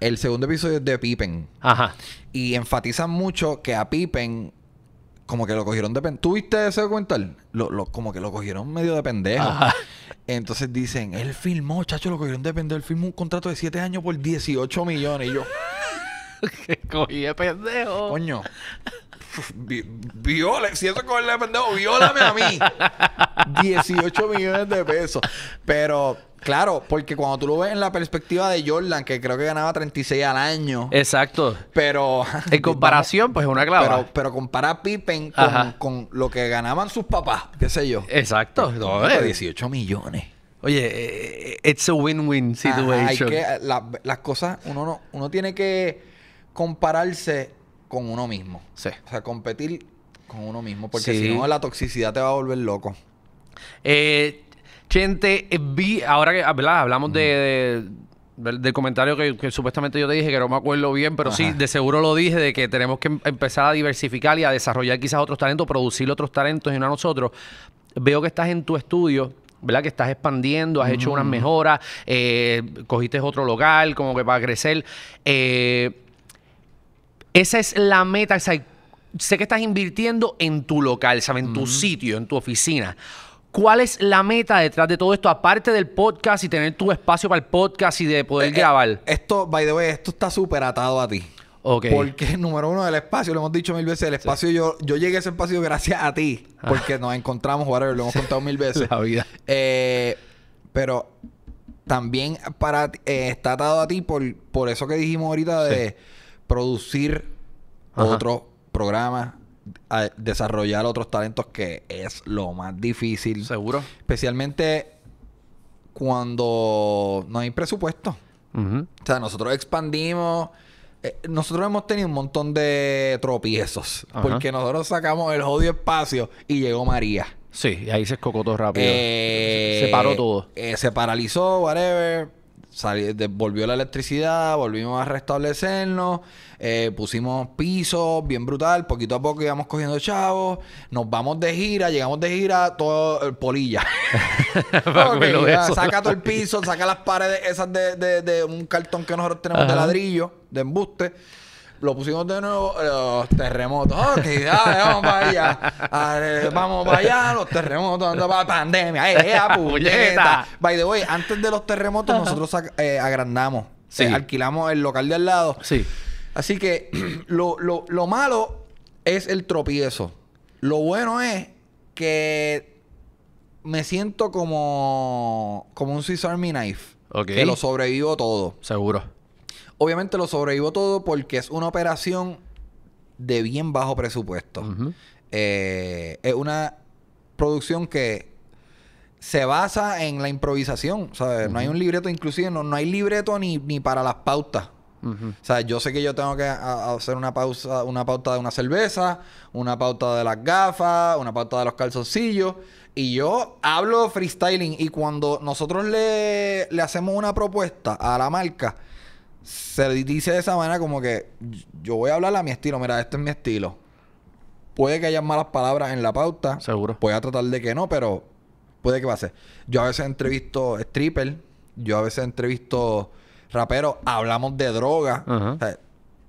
S2: El segundo episodio es de Pippen. Ajá. Y enfatizan mucho que a Pippen como que lo cogieron de pendejo. ¿Tuviste ese documental? Lo, como que lo cogieron medio de pendejo. Entonces dicen, él filmó, chacho, lo cogieron de pendejo. Él firmó un contrato de 7 años por 18 millones. Y yo... que cogí de pendejo. Coño. viola, si eso cogerle de pendejo, viólame a mí. 18 millones de pesos. Pero, claro, porque cuando tú lo ves en la perspectiva de Jordan, que creo que ganaba 36 al año. Exacto. Pero. En comparación, pues es una clave. Pero, compara a Pippen con, lo que ganaban sus papás, qué sé yo. Exacto. Pues, no, 18 eh. millones. Oye, eh, it's a win-win situation. hay que, las cosas, uno no, uno tiene que compararse con uno mismo. Sí. O sea, competir con uno mismo, porque si no, la toxicidad te va a volver loco. Eh,
S1: gente, eh, vi, ahora que ah, ¿verdad? hablamos de, del, comentario que, supuestamente yo te dije, que no me acuerdo bien, pero sí, de seguro lo dije, de que tenemos que em, empezar a diversificar y a desarrollar quizás otros talentos, producir otros talentos y no a nosotros. Veo que estás en tu estudio. ¿Verdad? Que estás expandiendo, has hecho unas mejoras, eh, cogiste otro local, como que para crecer. Eh, esa es la meta. sé que estás invirtiendo en tu local, ¿sabes? En tu sitio, en tu oficina. ¿Cuál es la meta detrás de todo esto? Aparte del podcast y tener tu espacio para el podcast y de poder eh, eh, grabar. Esto, by the
S2: way, esto está súper atado a ti. Okay. Porque, número uno, del espacio, lo hemos dicho mil veces, el espacio, yo, yo llegué a ese espacio gracias a ti. Ah. Porque nos encontramos, whatever, lo hemos contado mil veces. La vida. Eh, pero también para está atado a ti por, por eso que dijimos ahorita de producir otro programa. desarrollar otros talentos que es lo más difícil. Seguro. Especialmente cuando no hay presupuesto. O sea, nosotros expandimos. Eh, nosotros hemos tenido un montón de tropiezos. Porque nosotros sacamos el jodido espacio y llegó María. Sí, y ahí se todo rápido. Eh, se, paró todo. Eh, se paralizó, whatever volvió la electricidad, volvimos a restablecernos, eh, pusimos pisos, bien brutal, poquito a poco íbamos cogiendo chavos, nos vamos de gira, llegamos de gira, todo el eh, polilla. saca todo el piso, saca las paredes esas de, de, de un cartón que nosotros tenemos de ladrillo, de embuste lo pusimos de nuevo los terremotos. Ok, vamos para allá. vamos para allá, los terremotos, pandemia. ¡Eh, eh By the way, antes de los terremotos, nosotros eh, agrandamos. Eh, sí. alquilamos el local de al lado. Sí. Así que lo, malo es el tropiezo. Lo bueno es que me siento como, como un Swiss Army Knife. Que lo sobrevivo todo. Seguro. Obviamente lo sobrevivo todo porque es una operación de bien bajo presupuesto. Eh, es una producción que se basa en la improvisación. No hay un libreto, inclusive no, hay libreto ni, para las pautas. O sea, yo sé que yo tengo que hacer una pausa, una pauta de una cerveza, una pauta de las gafas, una pauta de los calzoncillos. Y yo hablo freestyling. Y cuando nosotros le, le hacemos una propuesta a la marca, se dice de esa manera como que yo voy a hablar a mi estilo, mira, este es mi estilo. Puede que haya malas palabras en la pauta. Seguro. Voy a tratar de que no, pero puede que pase. Yo a veces entrevisto stripper, yo a veces entrevisto raperos, hablamos de droga.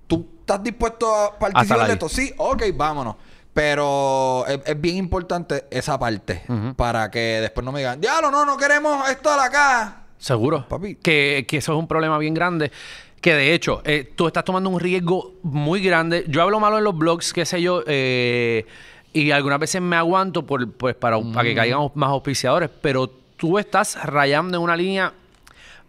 S2: ¿Tú estás dispuesto a participar de esto? Sí, ok, vámonos. Pero es, bien importante esa parte para que después no me digan, diablo, no, no queremos esto de acá. Seguro. Papi. Que, que eso es un problema bien grande. Que
S1: de hecho, eh, tú estás tomando un riesgo muy grande. Yo hablo malo en los blogs, qué sé yo, eh, y algunas veces me aguanto por, pues, para, que caigan más auspiciadores, pero tú estás rayando en una línea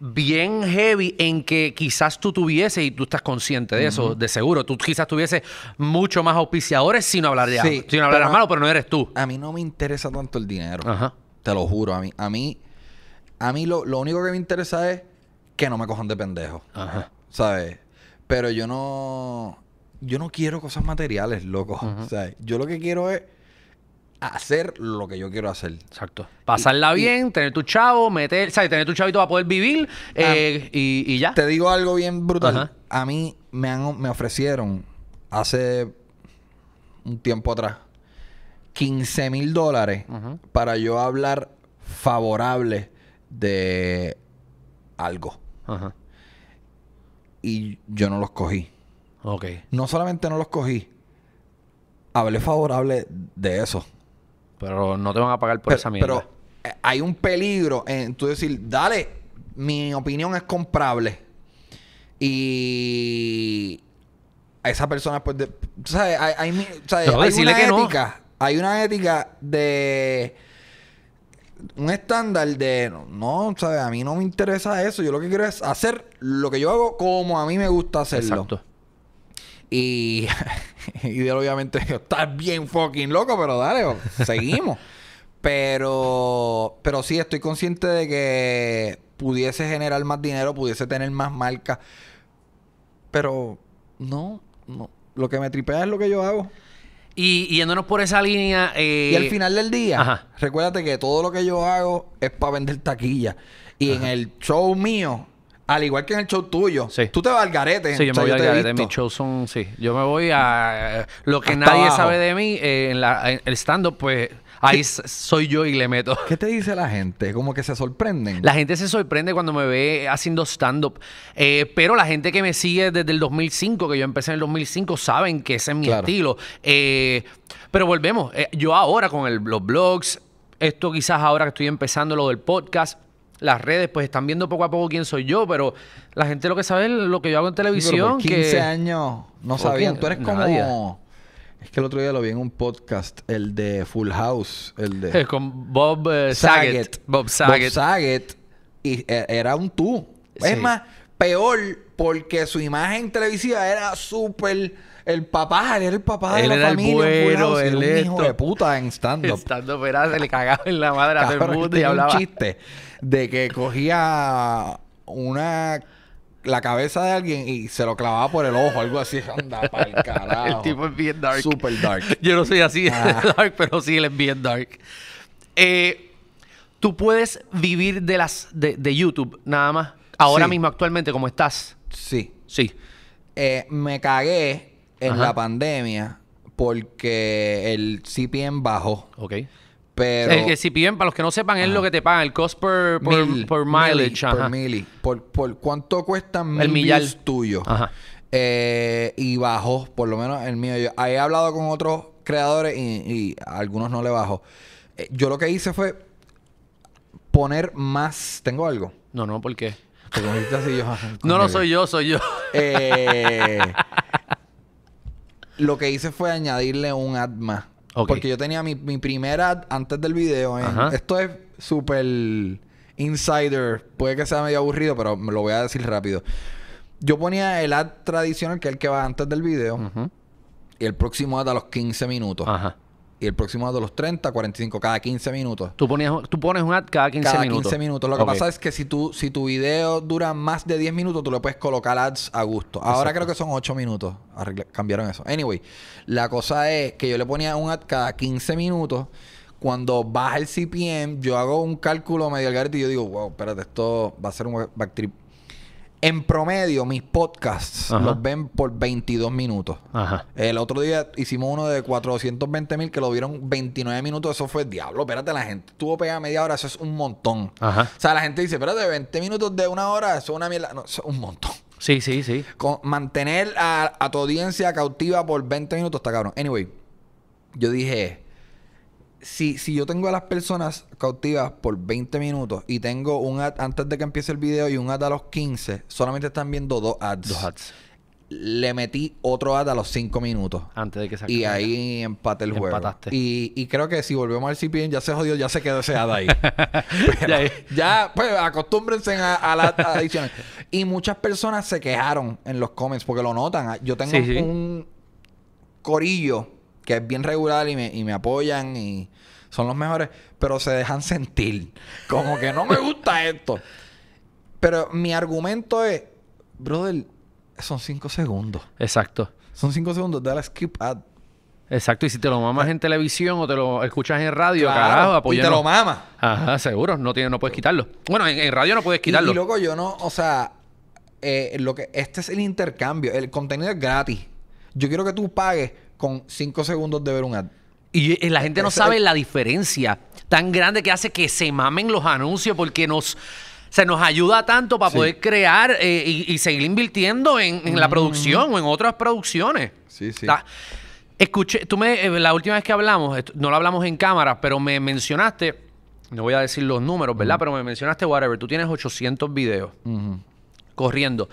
S1: bien heavy en que quizás tú tuviese, y tú estás consciente de eso, de seguro, tú quizás tuviese mucho más auspiciadores si no de malo,
S2: pero no eres tú. A mí no me interesa tanto el dinero. Te lo juro, a mí, a mí a mí lo, único que me interesa es que no me cojan de pendejo. Ajá. ¿Sabes? Pero yo no. Yo no quiero cosas materiales, loco. ¿Sabes? Yo lo que quiero es hacer lo que yo quiero hacer. Exacto. Pasarla bien, tener
S1: tu chavo, meter, sabes, tener tu chavito para poder vivir ah, eh, y, y, ya. Te digo algo bien brutal.
S2: A mí me, han, me ofrecieron hace un tiempo atrás 15 mil dólares para yo hablar favorable de algo. Ajá. Y yo no los cogí. Ok. No solamente no los cogí, hablé favorable de eso. Pero no te van a pagar por esa mierda. Pero eh, hay un peligro en tú decir, dale, mi opinión es comprable. Y esa persona, pues, de, ¿sabes? Hay, una ética. Hay una ética de un estándar de no, ¿sabes? A mí no me interesa eso. Yo lo que quiero es hacer lo que yo hago como a mí me gusta hacerlo. Exacto. Y, y obviamente obviamente estás bien fucking loco, pero dale, seguimos. pero, pero sí, estoy consciente de que pudiese generar más dinero, pudiese tener más marca. Pero no, no. Lo que me tripea es lo que yo hago. Y yéndonos por esa línea. Y al eh, final del día, recuérdate que todo lo que yo hago es para vender taquilla. Y en el show mío, al igual que en el show tuyo, tú te vas al garete. Sí, yo me voy al garete.
S1: son. Sí, yo me voy a. Eh, lo que nadie sabe de mí, eh, en, el stand-up, pues ahí soy yo y le meto. ¿Qué te dice la gente? Como que se sorprenden. La gente se sorprende cuando me ve haciendo stand-up. Eh, pero la gente que me sigue desde el 2005, que yo empecé en el 2005, saben que ese es mi estilo. Eh, pero volvemos. Eh, yo ahora con los blogs, esto quizás ahora que estoy empezando lo del podcast, las redes pues están viendo poco a poco quién soy yo, pero la gente lo que sabe es lo que yo hago en televisión. 15 años
S2: no sabían. Tú eres como... Es que el otro día lo vi en un podcast, el de Full House, el de... Con Bob eh, Saget. Bob Saget. Bob Saget. Y eh, era un tú. Es más, peor porque su imagen televisiva era súper... El papá, él era el papá de la era familia. El bueno, él hijo de puta en stand-up. Stand-up era, se le cagaba en la madre a el mundo y hablaba. un chiste de que cogía una la cabeza de alguien y se lo clavaba por el ojo, algo así. Anda, carajo. el tipo es bien dark. Super dark. Yo no soy así ah. dark, pero sí, él es bien dark. Eh, tú puedes
S1: vivir de las de, YouTube nada más. Ahora mismo, actualmente, como estás. Sí. Sí. Eh, me cagué en la
S2: pandemia porque el CPM bajó. Ok. Pero, que
S1: si piden para los que no sepan, es lo que te pagan, el cost
S2: per, por, mil, por mileage. Por, mili, por, cuánto cuesta mil, el millar tuyo. Ajá. Eh, y bajo, por lo menos el mío. he hablado con otros creadores y, a algunos no le bajó. Eh, yo lo que hice fue poner más. ¿Tengo algo? No, no, ¿por qué? Porque yo, no, no soy yo, soy yo. Eh, lo que hice fue añadirle un ad más porque yo tenía mi, mi, primera antes del video. esto es súper insider. Puede que sea medio aburrido, pero me lo voy a decir rápido. Yo ponía el ad tradicional, que es el que va antes del video. Y el próximo ad a los 15 minutos. Ajá y el próximo de los 30, 45, cada 15 minutos. Tú, ponías, tú pones un ad cada 15 minutos. Cada 15 minutos. Lo que pasa es que si, tú, si tu video dura más de 10 minutos, tú le puedes colocar ads a gusto. Ahora creo que son 8 minutos. cambiaron eso. Anyway, la cosa es que yo le ponía un ad cada 15 minutos. Cuando baja el CPM, yo hago un cálculo medio al y yo digo, wow, espérate, esto va a ser un backtrip en promedio, mis podcasts los ven por 22 minutos. Ajá. El otro día hicimos uno de 420 mil que lo vieron 29 minutos. Eso fue diablo. Espérate, la gente Tuvo pegada media hora. Eso es un montón. Ajá. O sea, la gente dice, espérate, 20 minutos de una hora, eso es una mierda. No, eso es un montón. Sí, sí, sí. mantener a, a tu audiencia cautiva por 20 minutos está cabrón. Anyway, yo dije si, si yo tengo a las personas cautivas por 20 minutos y tengo un ad antes de que empiece el video y un ad a los 15, solamente están viendo dos ads. Dos ads. Le metí otro ad a los 5 minutos. Antes de que se Y ahí empate el juego. Y, creo que si volvemos al CPN ya se jodió, ya se quedó ese ad ahí. ya, pues acostúmbrense a, las adiciones. Y muchas personas se quejaron en los comments porque lo notan. Yo tengo un corillo que es bien regular y me, apoyan y son los mejores, pero se dejan sentir. Como que no me gusta esto. Pero mi argumento es, brother, son cinco segundos. Exacto. Son cinco segundos, la skip ad. Exacto, y si te lo
S1: mamas en televisión o te lo escuchas en radio, carajo, apoyando. Y te lo mamas. Ajá, seguro, no, tiene, no puedes quitarlo. Bueno, en, radio no puedes quitarlo. Y, loco,
S2: yo no, o sea, eh, lo que, este es el intercambio, el contenido es gratis. Yo quiero que tú pagues con cinco segundos de ver un ad. Y, la gente no sabe la diferencia tan grande que hace que se mamen los anuncios
S1: porque nos se nos ayuda tanto para poder crear eh, y, seguir invirtiendo en, la mm. producción o en otras producciones. Sí, sí. escuché, tú me, eh, la última vez que hablamos, no lo hablamos en cámara, pero me mencionaste, no voy a decir los números, ¿verdad? Pero me mencionaste, whatever, tú tienes 800 videos corriendo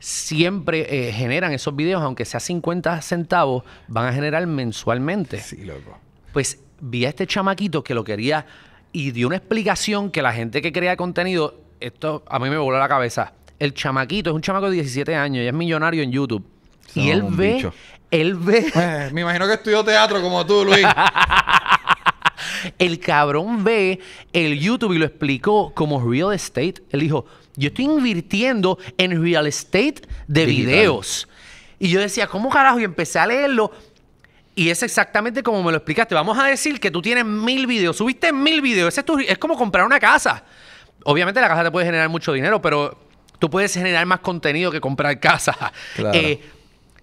S1: siempre eh, generan esos videos, aunque sea 50 centavos, van a generar mensualmente. Sí, loco. Pues vi a este chamaquito que lo quería y dio una explicación que la gente que crea contenido, esto a mí me voló la cabeza. El chamaquito es un chamaco de 17 años, ...y es millonario en YouTube. y él ve, él ve. Eh, me imagino que estudió teatro como tú, Luis. el cabrón ve el YouTube y lo explicó como real estate. Él dijo, yo estoy invirtiendo en real estate de videos. Y yo decía, ¿cómo carajo? Y empecé a leerlo. Y es exactamente como me lo explicaste. Vamos a decir que tú tienes mil videos, subiste mil videos. es, como comprar una casa. Obviamente la casa te puede generar mucho dinero, pero tú puedes generar más contenido que comprar casa. Eh,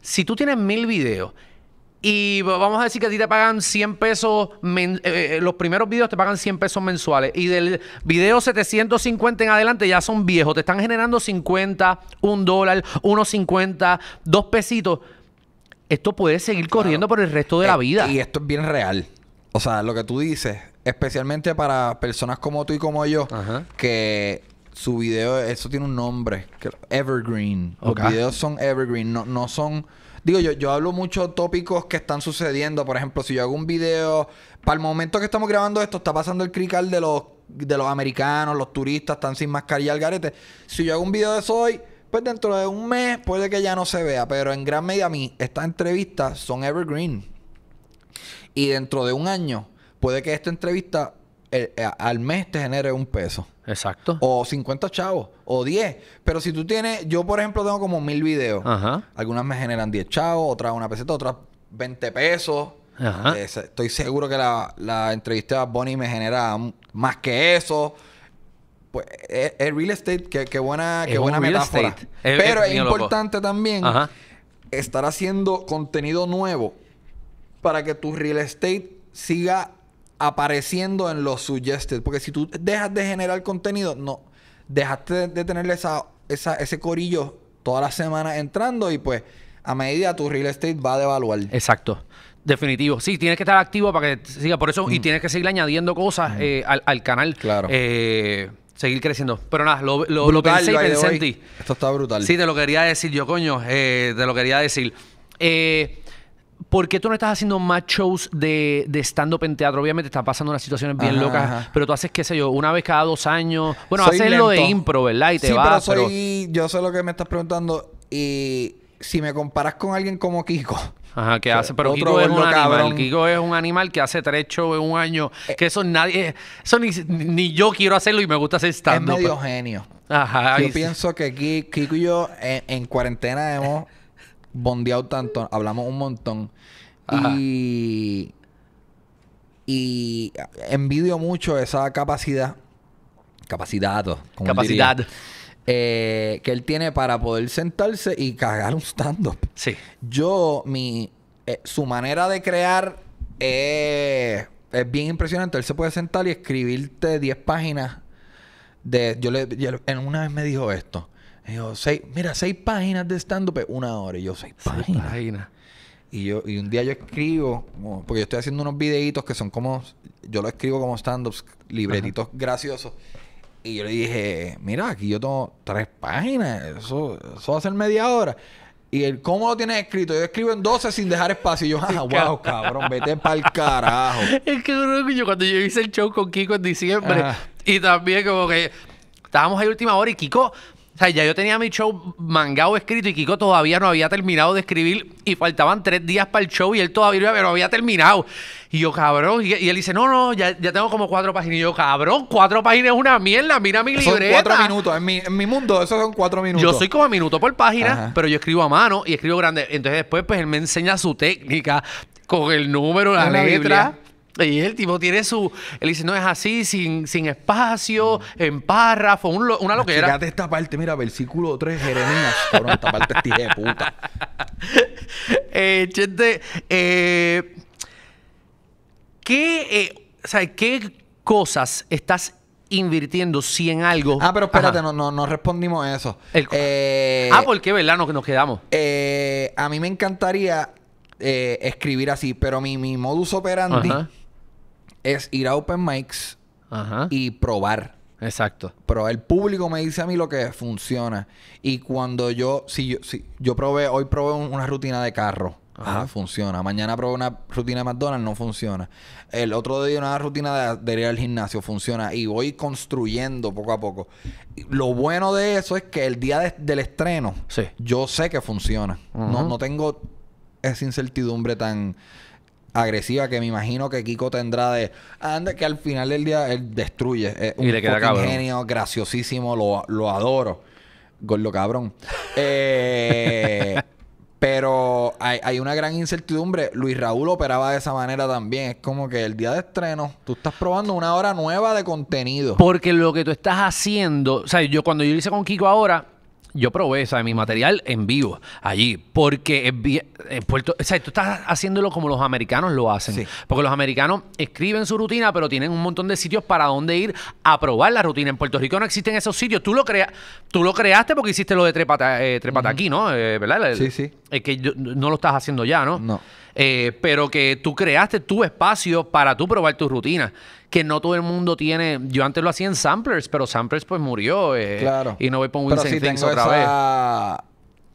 S1: si tú tienes mil videos y vamos a decir que a ti te pagan 100 pesos, eh, eh, eh, los primeros videos te pagan 100 pesos mensuales. Y del video 750 en adelante ya son viejos. Te están generando 50, 1 dólar, 1.50,
S2: 2 pesitos. Esto puede seguir corriendo por el resto de la vida. Y esto es bien real. O sea, lo que tú dices, especialmente para personas como tú y como yo, que su video, eso tiene un nombre, evergreen. Los videos son evergreen, no, no son Digo, yo, yo hablo mucho tópicos que están sucediendo. Por ejemplo, si yo hago un video, para el momento que estamos grabando esto, está pasando el crical de los, de los americanos, los turistas están sin mascarilla al garete. Si yo hago un video de eso hoy, pues dentro de un mes puede que ya no se vea. Pero en gran medida a mí, estas entrevistas son evergreen. Y dentro de un año, puede que esta entrevista eh, eh, al mes te genere un peso. Exacto. O 50 chavos, o 10. Pero si tú tienes, yo por ejemplo tengo como mil videos. Algunas me generan 10 chavos, otras una peseta, otras 20 pesos. Eh, estoy seguro que la, entrevista a Bonnie me genera más que eso. Pues el real estate, qué buena, qué buena metáfora. Pero es, importante también estar haciendo contenido nuevo para que tu real estate siga apareciendo en los suggested. Porque si tú dejas de generar contenido, no, dejaste de tenerle esa, ese corillo Toda la semana entrando y pues a medida tu real estate va a devaluar. Exacto.
S1: Definitivo. Sí, tienes que estar activo para que siga por eso y mm. tienes que seguir añadiendo cosas mm. eh, al, canal. Claro. Eh, seguir creciendo. Pero nada, lo, lo, brutal, pensé
S2: Esto está brutal. Sí,
S1: te lo quería decir yo, coño. Eh, te lo quería decir. Eh, ¿por qué tú no estás haciendo más shows de, de stand-up en Obviamente estás pasando unas situaciones bien locas, pero tú haces, qué sé yo, una vez cada dos años. Bueno, haces lo de impro, ¿verdad? Y sí, pero soy...
S2: Yo sé lo que me estás preguntando y si me comparas con alguien como Kiko...
S1: Ajá, que hace, pero Kiko es un animal. Kiko es un animal que hace tres shows en un año. Eh, que eso nadie, eso ni, yo quiero hacerlo y me gusta hacer stand-up. Es medio genio.
S2: Ajá. Yo pienso que Kiko y yo en, en cuarentena hemos bondeado tanto, hablamos un montón. Y. Y envidio mucho esa capacidad. Capacidad. Como eh, capacidad. que él tiene para poder sentarse y cagar un stand-up. Sí. Yo, mi. Eh, su manera de crear es bien impresionante. Él se puede sentar y escribirte 10 páginas de. Yo le, en una vez me dijo esto. Y yo, seis, mira, seis páginas de stand-up, una hora. Y yo, seis páginas. Y yo, y un día yo escribo, porque yo estoy haciendo unos videitos que son como, yo lo escribo como stand-ups, libretitos graciosos. Y yo le dije, mira, aquí yo tengo tres páginas, eso, eso va a ser media hora. Y él, ¿cómo lo tienes escrito? Yo escribo en doce sin dejar espacio. Y yo, ah, wow, cabrón, vete pa'l carajo. es que yo cuando yo hice el show con Kiko en diciembre, y también como
S1: que estábamos ahí última hora y Kiko o sea, ya yo tenía mi show mangado escrito y Kiko todavía no había terminado de escribir y faltaban tres días para el show y él todavía no había terminado. Y yo, cabrón, y, él dice, no, no, ya, tengo como cuatro páginas. Y yo, cabrón, cuatro páginas es una mierda,
S2: mira mi libreta. Son cuatro minutos, en mi, mundo eso son cuatro minutos. Yo soy como a minuto por página, pero
S1: yo escribo a mano y escribo grande. Entonces después, pues él me enseña su técnica con el número, la letra. Y el tipo tiene su. Él dice, no es así, sin, sin espacio, en
S2: párrafo, una lo, una era. Fíjate esta parte, mira, versículo 3, Jeremías. esta parte es de puta. eh, gente, eh,
S1: ¿qué, eh, ¿qué cosas estás invirtiendo si
S2: en algo. Ah, pero espérate, no, respondimos a eso. Eh, ah, porque, qué, verdad? Nos, nos quedamos. a mí me encantaría escribir así, pero mi, mi modus operandi es ir a open mics y probar. Exacto. Pero el público me dice a mí lo que funciona. Y cuando yo, si yo, yo probé, hoy probé una rutina de carro. Ajá. funciona. Mañana probé una rutina de McDonald's, no funciona. El otro día una rutina de, ir al gimnasio, funciona. Y voy construyendo poco a poco. Lo bueno de eso es que el día del estreno, sí. yo sé que funciona. no, no tengo esa incertidumbre tan agresiva que me imagino que Kiko tendrá de anda que al final del día él destruye un y le queda genio graciosísimo lo, lo adoro gordo cabrón eh, pero hay, hay, una gran incertidumbre Luis Raúl operaba de esa manera también es como que el día de estreno tú estás probando una hora nueva de contenido
S1: porque lo que tú estás haciendo o sea yo cuando yo hice con Kiko ahora yo probé ¿sabes? mi material en vivo allí, porque es bien, Puerto, o sea, tú estás haciéndolo como los americanos lo hacen, porque los americanos escriben su rutina, pero tienen un montón de sitios para dónde ir a probar la rutina. En Puerto Rico no existen esos sitios, tú lo, creas, tú lo creaste porque hiciste lo de Trepata, eh, aquí, ¿no? Eh, ¿Verdad? sí, sí. Es que no lo estás haciendo ya, ¿no? No. Eh, pero que tú creaste tu espacio para tú probar tu rutina. Que no todo el mundo tiene. Yo antes lo hacía en samplers, pero samplers
S2: pues murió. Eh, claro. Y no voy a Winston si Things otra vez.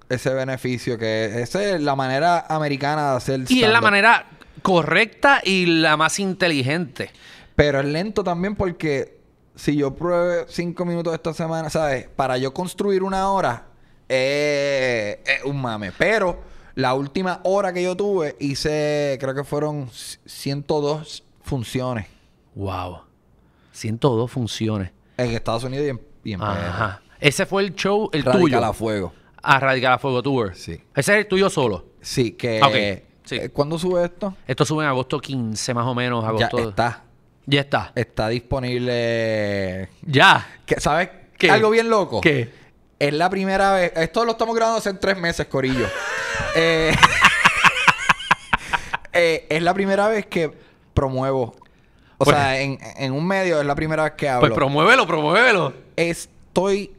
S2: Ese beneficio que. Esa es la manera americana de hacer. Y es la manera correcta y la más inteligente. Pero es lento también porque si yo pruebe cinco minutos esta semana, ¿sabes? Para yo construir una hora, es eh, eh, un mame. Pero la última hora que yo tuve hice, creo que fueron 102 funciones. Wow.
S1: 102 funciones. En Estados Unidos y en, y Ajá. Ese fue el show, el Radical tuyo. a Fuego. Ah, Radical a Fuego Tour. Sí. Ese es el tuyo solo. Sí, que... Okay. Eh, ¿Cuándo sube esto? Esto sube en agosto 15,
S2: más o menos. Ya está. Ya está. Está disponible. Ya. ¿Sabes? ¿Qué? Algo bien loco. ¿Qué? Es la primera vez. Esto lo estamos grabando hace tres meses, Corillo. Eh, eh, es la primera vez que promuevo. O pues- sea, en, un medio es la primera vez que hablo. Pues promuévelo, promuévelo. Estoy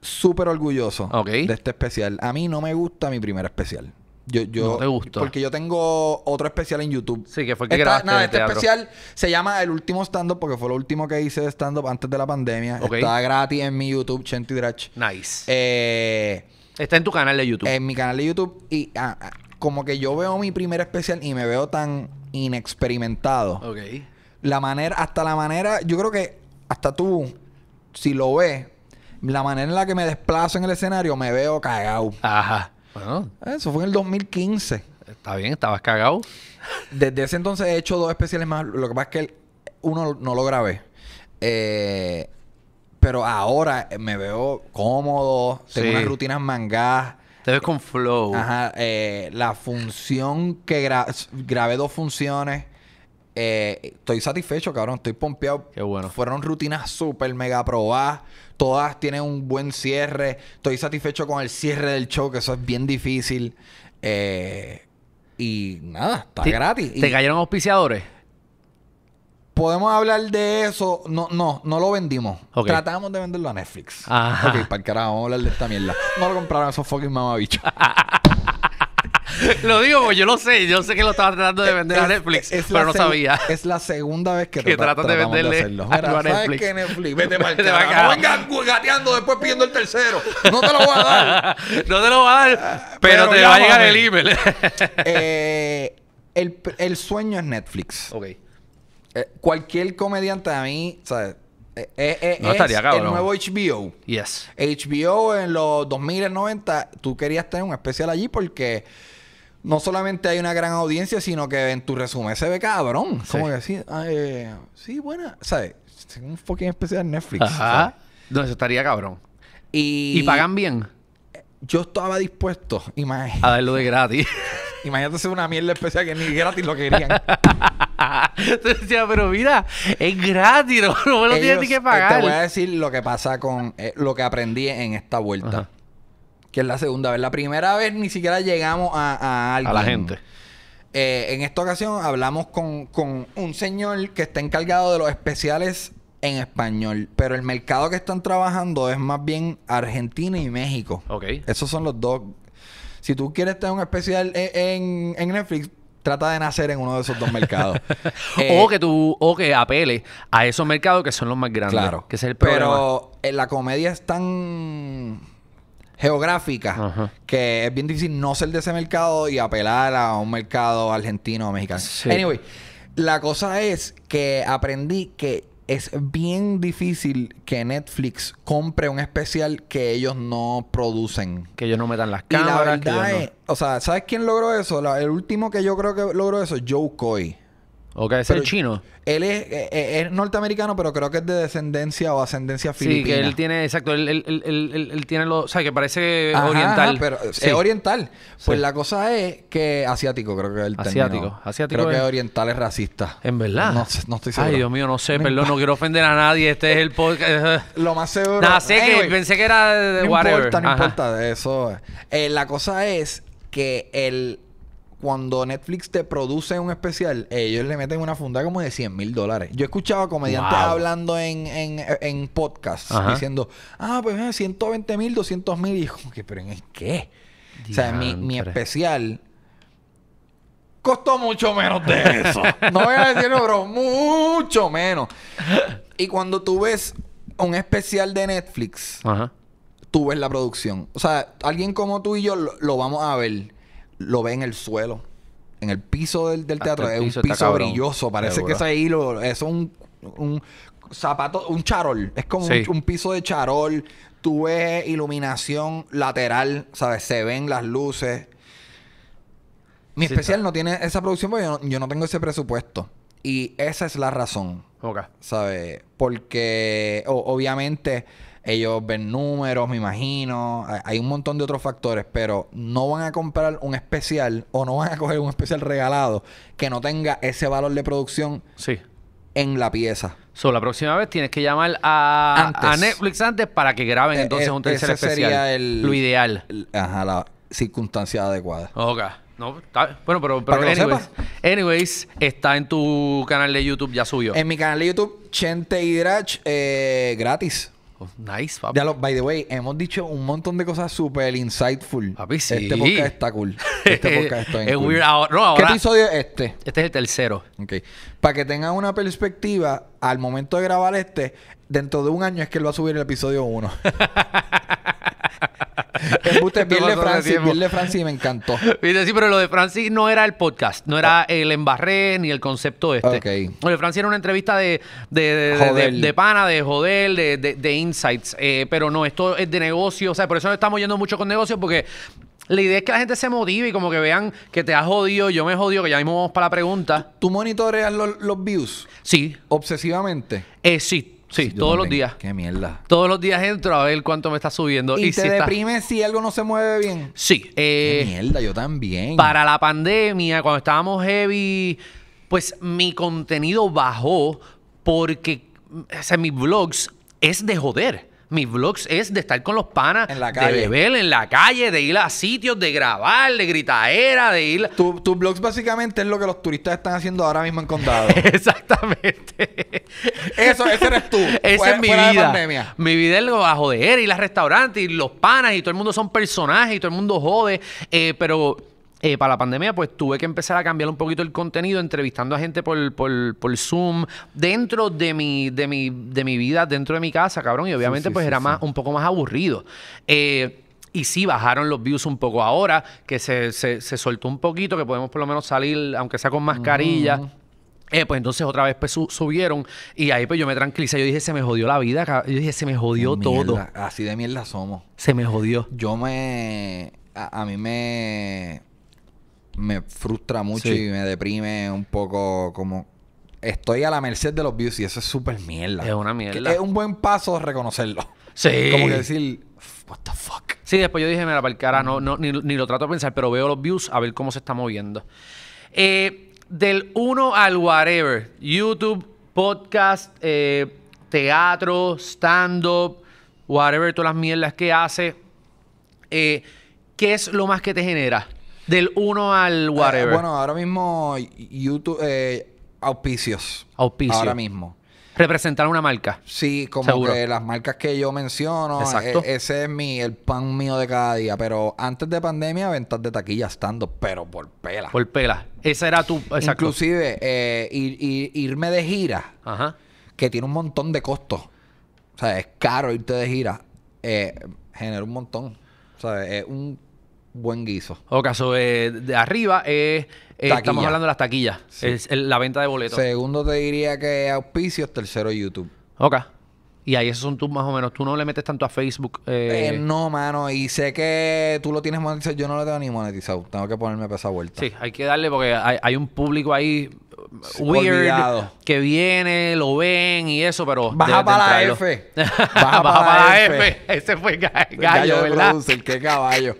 S2: súper orgulloso de este especial. A mí no me gusta mi primer especial. Yo, yo, te gustó. Porque yo tengo otro especial en YouTube. Sí, que fue el que grabaste. este especial se llama El último stand-up porque fue lo último que hice de stand-up antes de la pandemia. Está gratis en mi YouTube, Chenti Drach. Nice. Eh, Está en tu canal de YouTube. En mi canal de YouTube. Y ah, ah, como que yo veo mi primer especial y me veo tan inexperimentado. Ok. La manera, hasta la manera, yo creo que hasta tú, si lo ves, la manera en la que me desplazo en el escenario, me veo cagado. Ajá. Ah, eso fue en el 2015. Está bien, estabas cagado. Desde ese entonces he hecho dos especiales más. Lo que pasa es que uno no lo grabé. Eh, pero ahora eh, me veo cómodo. Tengo unas rutinas mangás. Te ves con flow. Ajá. Eh, la función que grabé dos funciones. estoy satisfecho, cabrón. Estoy pompeado. Qué bueno. Fueron rutinas súper mega probadas. Todas tienen un buen cierre. Estoy satisfecho con el cierre del show, que eso es bien difícil. Eh, y nada, está gratis. ¿Te cayeron auspiciadores? Podemos hablar de eso. No, no, no lo vendimos. Tratamos de venderlo a Netflix. Ajá. para que ahora vamos a hablar de esta mierda. No lo compraron esos fucking mamabichos.
S1: lo digo porque yo lo sé. Yo sé que lo estaba tratando de vender a Netflix, pero no sabía.
S2: Es la segunda vez que, que tratan de venderle hacerlo. a ¿sabes Netflix. que
S1: Netflix? Vete mal No gateando después pidiendo el tercero. No te lo voy a dar. no te lo voy a dar, ah,
S2: pero, te va a llegar el email. Eh, el, el, sueño es Netflix. Ok. Eh, cualquier comediante a mí, ¿sabes? Eh, no es estaría cabrón. El nuevo HBO. Yes. HBO en los 2090, tú querías tener un especial allí porque no solamente hay una gran audiencia, sino que en tu resumen se ve cabrón. ¿Cómo Como que sí, ah, eh, sí, buena. ¿Sabes? Un fucking especial Netflix. Ajá. No, eso estaría cabrón. Y, pagan bien. Eh, yo estaba dispuesto, imagínate. A darlo de gratis. imagínate hacer una mierda especial que ni gratis lo querían. Entonces decía, pero mira, es gratis, no, me lo tienes tienes que pagar. Eh, te voy a decir lo que pasa con eh, lo que aprendí en esta vuelta que es la segunda vez. La primera vez ni siquiera llegamos a, A la gente. Eh, en esta ocasión hablamos con, un señor que está encargado de los especiales en español, pero el mercado que están trabajando es más bien Argentina y México. Ok. Esos son los dos. Si tú quieres tener un especial e, en, Netflix, trata de nacer en uno de esos dos mercados.
S1: Eh, o que tú, o que apele a esos mercados que son los más grandes. Claro. Que es el problema. Pero
S2: eh, la comedia es tan geográfica que es bien difícil no ser de ese mercado y apelar a un mercado argentino o mexicano. Anyway, la cosa es que aprendí que es bien difícil que Netflix compre un especial que ellos no producen. Que ellos no metan las cámaras. Y la verdad o sea, ¿sabes quién logró eso? el último que yo creo que logró eso Joe Coy. Ok, es el chino. Él eh, eh, es, norteamericano, pero creo que es de descendencia o ascendencia filipina. Sí, que él
S1: tiene, exacto, él, tiene lo. O sea, que parece oriental. pero es oriental.
S2: Pues la cosa es que asiático, creo que es el Asiático. Asiático. Creo es... que oriental es racista. En verdad. No, no estoy seguro. Ay, Dios
S1: mío, no sé, perdón, no quiero ofender a nadie. Este es el podcast. lo más
S2: seguro. No, sé que pensé que era. No importa, no importa. Eso. Eh, la cosa es que el cuando Netflix te produce un especial, eh, ellos le meten una funda como de 100 mil dólares. Yo escuchaba comediantes hablando en, en, en podcasts diciendo, ah, pues 120 eh, mil, 200 mil. Y yo, que, pero ¿en qué? O sea, mi, especial costó mucho menos de eso. no voy a decirlo, bro, mucho menos. Y cuando tú ves un especial de Netflix, tú ves la producción. O sea, alguien como tú y yo lo vamos a ver lo ve en el suelo. En el piso del, teatro. Es un piso brilloso. Parece que es hilo es un, un zapato, un charol. Es como un, piso de charol. Tú ves iluminación lateral, ¿sabes? Se ven las luces. Mi especial no tiene esa producción porque yo no, tengo ese presupuesto. Y esa es la razón. Ok. ¿Sabes? Porque obviamente ellos ven números, me imagino, hay un montón de otros factores, pero no van a comprar un especial o no van a coger un especial regalado que no tenga ese valor de producción. Sí en la pieza.
S1: So, la próxima vez tienes que llamar a, Netflix antes para que graben eh, entonces eh, un tercer especial. Sería lo ideal. ajá, la circunstancia adecuada. Ok. No, bueno, pero, pero anyways, anyways, está en tu canal de YouTube, ya subió. En
S2: mi canal de YouTube, Chente Hidrach, eh, gratis. Pues, nice, by the way, hemos dicho un montón de cosas súper insightful. Este podcast está cool. Este podcast está bien ¿Qué episodio es este? Este es el tercero. Ok. Para que tengan una perspectiva, al momento de grabar este, dentro de un año es que él va a subir el episodio 1. Bill de Francis, Bill me encantó.
S1: sí, pero lo de Francis no era el podcast, no era ah. el embarré ni el concepto este. Lo de Francis era una entrevista de, de, pana, de joder, de, insights. Eh, pero no, esto es de negocio. O sea, por eso no estamos yendo mucho con negocios porque la idea es que la gente se motive y como que vean que te has jodido, yo me jodido, que ya mismo vamos para la pregunta. ¿Tú monitoreas los, views? Sí. ¿Obsesivamente? Eh, sí. Sí, todos los días.
S2: Qué mierda.
S1: Todos los días entro a ver cuánto me está subiendo. ¿Y, se si deprime
S2: si algo no se mueve bien?
S1: Sí. Qué eh, mierda, yo también. Para la pandemia, cuando estábamos heavy, pues mi contenido bajó porque, o sea, mis vlogs es de joder.
S2: Mis vlogs es de estar con los panas, en la calle. de beber
S1: en la calle, de ir a sitios, de grabar,
S2: de gritaera, de ir. Tus tu vlogs básicamente es lo que los turistas están haciendo ahora mismo en Condado. Exactamente. Eso, ese eres tú. Esa es mi vida. Mi vida
S1: es lo de joder, ir a restaurantes, y los panas, y todo el mundo son personajes, y todo el mundo jode. Eh, pero eh, para la pandemia, pues tuve que empezar a cambiar un poquito el contenido, entrevistando a gente por, Zoom, dentro de mi, de, de mi vida, dentro de mi casa, cabrón. Y obviamente, pues era más, un poco más aburrido. Eh, y sí, bajaron los views un poco ahora, que se, se, soltó un poquito, que podemos por lo menos salir, aunque sea con mascarilla. Eh, pues entonces otra vez pues, subieron y ahí pues yo me tranquilicé. Yo dije, se me jodió la vida. Yo dije, se me jodió todo.
S2: Así de mierda somos. Se me jodió. Yo me... a mí me me frustra mucho y me deprime un poco como estoy a la merced de los views y eso es súper mierda. Es una mierda. es un buen paso reconocerlo. Sí. Como que decir, what the fuck. Sí, después yo dije, me para el cara, no, ni, lo trato de pensar,
S1: pero veo los views a ver cómo se está moviendo. Eh, del 1 al whatever, YouTube, podcast, eh, teatro, stand-up, whatever, todas las mierdas que hace, eh, ¿qué es lo más que te genera?
S2: Del 1 al eh, whatever. bueno, ahora mismo YouTube, eh, auspicios. Auspicios. Ahora mismo. Representar una marca. Sí, como que las marcas que yo menciono, eh, ese es mi, el pan mío de cada día. Pero antes de pandemia, ventas de taquilla estando, pero por
S1: pela. Por pela.
S2: Esa era tu. Inclusive, irme de gira, Ajá. que tiene un montón de costos. O sea, es caro irte de gira. genera un montón. O sea, es un buen guiso.
S1: Ok, so, eh, de arriba es... Eh, estamos hablando de las taquillas, la venta de boletos.
S2: Segundo te diría que auspicios, tercero YouTube. Ok. Y ahí esos son tus más o menos. Tú no le metes tanto a Facebook. Eh, no, mano. Y sé que tú lo tienes monetizado. Yo no lo tengo ni monetizado. Tengo que ponerme a esa vuelta.
S1: Sí, hay que darle porque hay, un público ahí weird que viene, lo ven y eso, pero. Baja para la F. Baja, para la F.
S2: Ese fue gallo, gallo ¿verdad? qué caballo